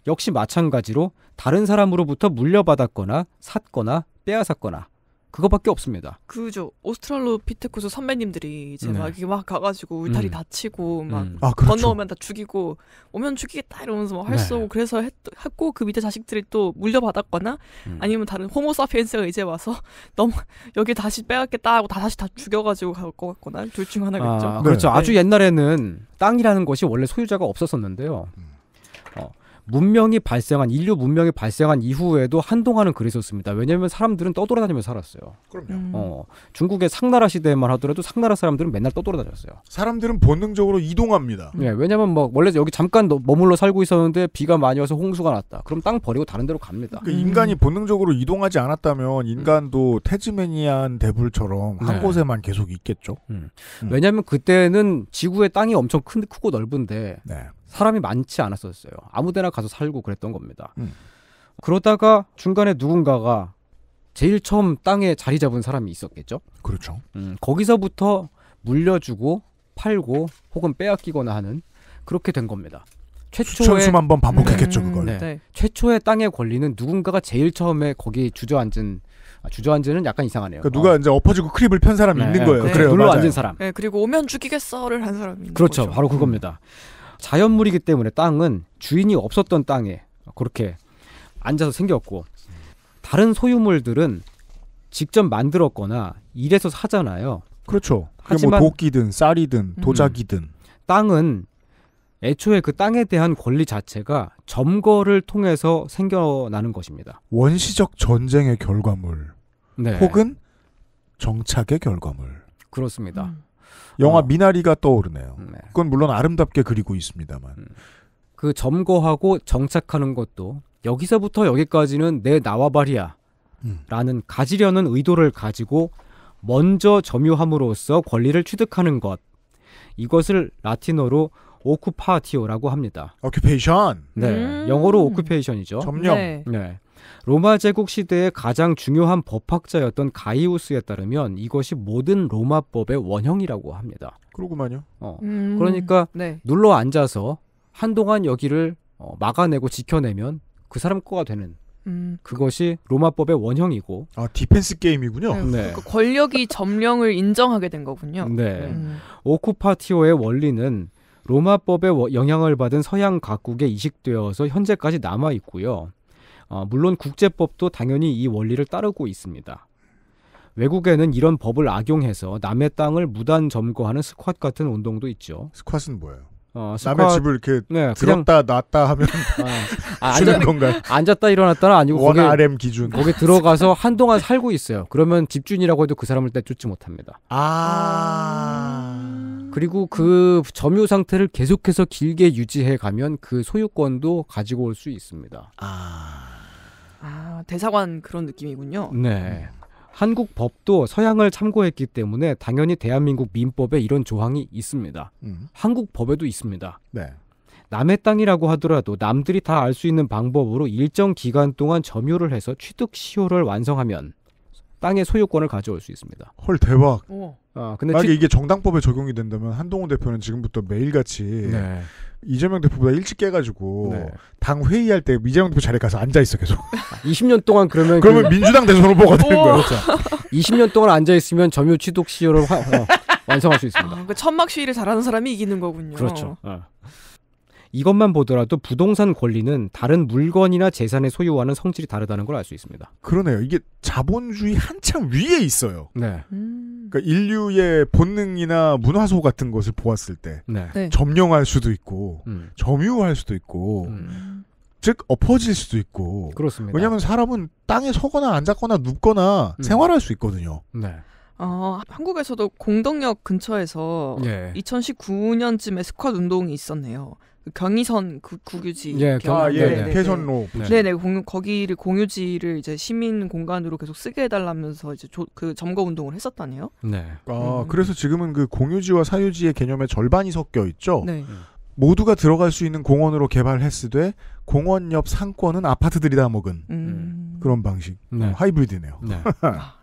역시 마찬가지로 다른 사람으로부터 물려받았거나 샀거나 빼앗았거나 그거밖에 없습니다. 그죠. 오스트랄로피테쿠스 선배님들이 이제 네. 막 이게 막 가가지고 울타리 음. 다치고 막 음. 아, 그렇죠. 건너오면 다 죽이고 오면 죽이겠다 이러면서 막활 네. 쏘고 그래서 했, 했고 그 밑에 자식들이 또 물려받았거나 음. 아니면 다른 호모사피엔스가 이제 와서 너무 여기 다시 빼앗겠다 하고 다 다시 다 죽여가지고 갈 것 같거나 둘 중 하나겠죠. 아, 그렇죠. 네. 아주 옛날에는 땅이라는 것이 원래 소유자가 없었었는데요. 음. 문명이 발생한 인류 문명이 발생한 이후에도 한동안은 그랬었습니다. 왜냐하면 사람들은 떠돌아다니며 살았어요. 그럼요. 음. 어, 중국의 상나라 시대만 하더라도 상나라 사람들은 맨날 떠돌아다녔어요. 사람들은 본능적으로 이동합니다. 네, 예, 왜냐하면 뭐 원래 여기 잠깐 머물러 살고 있었는데 비가 많이 와서 홍수가 났다. 그럼 땅 버리고 다른 데로 갑니다. 그러니까 인간이 본능적으로 이동하지 않았다면 인간도 태즈메니안 대불처럼 한 네. 곳에만 계속 있겠죠. 음. 음. 왜냐하면 그때는 지구의 땅이 엄청 큰 크고 넓은데 네. 사람이 많지 않았었어요. 아무데나 가서 살고 그랬던 겁니다. 음. 그러다가 중간에 누군가가 제일 처음 땅에 자리 잡은 사람이 있었겠죠. 그렇죠. 음, 거기서부터 물려주고 팔고 혹은 빼앗기거나 하는 그렇게 된 겁니다. 최초의 한번 반복했겠죠 음, 그걸. 네. 네. 최초의 땅의 권리는 누군가가 제일 처음에 거기 주저앉은 아, 주저앉은 약간 이상하네요. 그러니까 누가 어. 이제 엎어지고 크립을 편 사람이 네. 있는 거예요. 네. 그래요. 눌러 앉은 사람. 네, 그리고 오면 죽이겠어를 한 사람이. 그렇죠, 거죠. 바로 그겁니다. 음. 자연물이기 때문에 땅은 주인이 없었던 땅에 그렇게 앉아서 생겼고 다른 소유물들은 직접 만들었거나 일해서 사잖아요. 그렇죠. 뭐 하지만 뭐 도끼든 쌀이든 음. 도자기든 음, 땅은 애초에 그 땅에 대한 권리 자체가 점거를 통해서 생겨나는 것입니다. 원시적 전쟁의 결과물 네. 혹은 정착의 결과물. 그렇습니다. 음. 영화 어. 미나리가 떠오르네요. 네. 그건 물론 아름답게 그리고 있습니다만. 음. 그 점거하고 정착하는 것도 여기서부터 여기까지는 내 나와바리야. 음. 라는 가지려는 의도를 가지고 먼저 점유함으로써 권리를 취득하는 것. 이것을 라틴어로 오쿠파티오라고 합니다. 오큐페이션. 네. 음. 영어로 오큐페이션이죠. 점령. 네. 네. 로마 제국 시대의 가장 중요한 법학자였던 가이우스에 따르면 이것이 모든 로마법의 원형이라고 합니다. 그러고만요. 어. 음, 그러니까 네. 눌러 앉아서 한동안 여기를 어, 막아내고 지켜내면 그 사람 거가 되는 음. 그것이 로마법의 원형이고. 아, 디펜스 게임이군요. 네. 네. 그러니까 권력이 점령을 인정하게 된 거군요. 네. 음. 오쿠파티오의 원리는 로마법의 영향을 받은 서양 각국에 이식되어서 현재까지 남아 있고요. 어, 물론 국제법도 당연히 이 원리를 따르고 있습니다. 외국에는 이런 법을 악용해서 남의 땅을 무단 점거하는 스쿼트 같은 운동도 있죠. 스쿼트는 뭐예요? 어, 스쿼트, 남의 집을 이렇게 네, 들었다 놨다 하면 아, 아 앉는 건가요? 앉았다 일어났다는 아니고 원 거기, RM 기준 거기 들어가서 한동안 살고 있어요. 그러면 집주인이라고 해도 그 사람을 내쫓지 못합니다. 아 그리고 그 점유 상태를 계속해서 길게 유지해 가면 그 소유권도 가지고 올 수 있습니다. 아 아, 대사관 그런 느낌이군요. 네. 한국 법도 서양을 참고했기 때문에 당연히 대한민국 민법에 이런 조항이 있습니다. 음. 한국 법에도 있습니다. 네. 남의 땅이라고 하더라도 남들이 다 알 수 있는 방법으로 일정 기간 동안 점유를 해서 취득 시효를 완성하면 땅의 소유권을 가져올 수 있습니다. 헐 대박. 어. 근데 만약에 치... 이게 정당법에 적용이 된다면 한동훈 대표는 지금부터 매일같이 네. 이재명 대표보다 일찍 깨가지고 네. 당 회의할 때 이재명 대표 자리에 가서 앉아 있어 계속. 20년 동안 그러면 그러면 그... 민주당 대선 후보가 되는 거예 그렇죠. 20년 동안 앉아 있으면 점유 취득 시효를 화, 어, 완성할 수 있습니다. 아, 그 천막 시위를 잘하는 사람이 이기는 거군요. 그렇죠. 어. 이것만 보더라도 부동산 권리는 다른 물건이나 재산의 소유와는 성질이 다르다는 걸 알 수 있습니다. 그러네요. 이게 자본주의 한참 위에 있어요. 네. 음... 그러니까 인류의 본능이나 문화소 같은 것을 보았을 때 네. 네. 점령할 수도 있고 음. 점유할 수도 있고 음. 즉 엎어질 수도 있고 그렇습니다. 왜냐하면 사람은 땅에 서거나 앉았거나 눕거나 음. 생활할 수 있거든요. 네. 어, 한국에서도 공덕역 근처에서 예. 2019년쯤에 스쿼드 운동이 있었네요. 경의선 국유지 예, 경, 아, 예, 폐선로. 예. 네, 네, 공, 거기를 공유지를 이제 시민 공간으로 계속 쓰게 해달라면서 이제 조, 그 점거 운동을 했었다네요. 네. 아, 음. 그래서 지금은 그 공유지와 사유지의 개념의 절반이 섞여 있죠. 네. 모두가 들어갈 수 있는 공원으로 개발했으되 공원 옆 상권은 아파트들이 다 먹은 음. 네. 그런 방식 네. 하이브리드네요. 네. 아.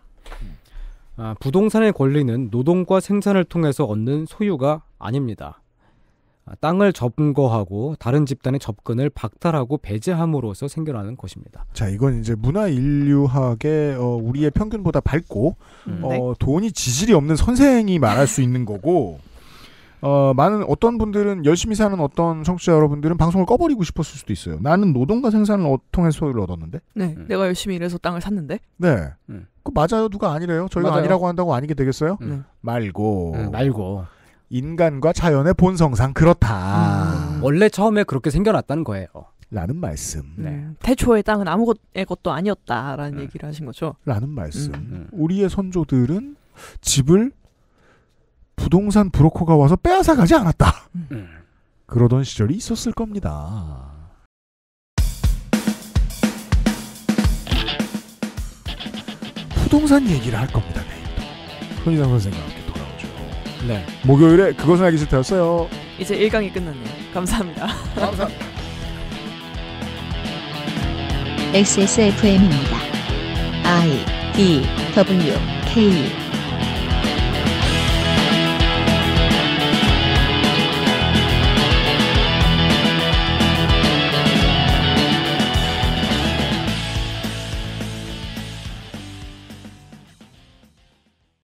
아, 부동산의 권리는 노동과 생산을 통해서 얻는 소유가 아닙니다. 아, 땅을 점거하고 다른 집단의 접근을 박탈하고 배제함으로써 생겨나는 것입니다. 자, 이건 이제 문화 인류학의 어, 우리의 평균보다 밝고 음, 어, 네. 돈이 지질이 없는 선생이 말할 수 있는 거고 어, 많은 어떤 분들은 열심히 사는 어떤 청취자 여러분들은 방송을 꺼버리고 싶었을 수도 있어요. 나는 노동과 생산을 통해 소유를 얻었는데. 네, 음. 내가 열심히 일해서 땅을 샀는데. 네. 음. 그 맞아요. 누가 아니래요. 저희가 맞아요. 아니라고 한다고 아니게 되겠어요? 음. 말고. 음, 말고. 인간과 자연의 본성상 그렇다. 음. 원래 처음에 그렇게 생겨났다는 거예요. 라는 말씀. 네. 음, 태초의 땅은 아무것의 것도 아니었다라는 음. 얘기를 하신 거죠. 라는 말씀. 음. 음. 우리의 선조들은 집을 부동산 브로커가 와서 빼앗아 가지 않았다. 음. 그러던 시절이 있었을 겁니다. 부동산 얘기를 할 겁니다. 손희상 선생님 네. 목요일에 그것은 알기 싫다였어요. 이제 1강이 끝났네요. 감사합니다. 감사합니다. XSFM입니다. I D W K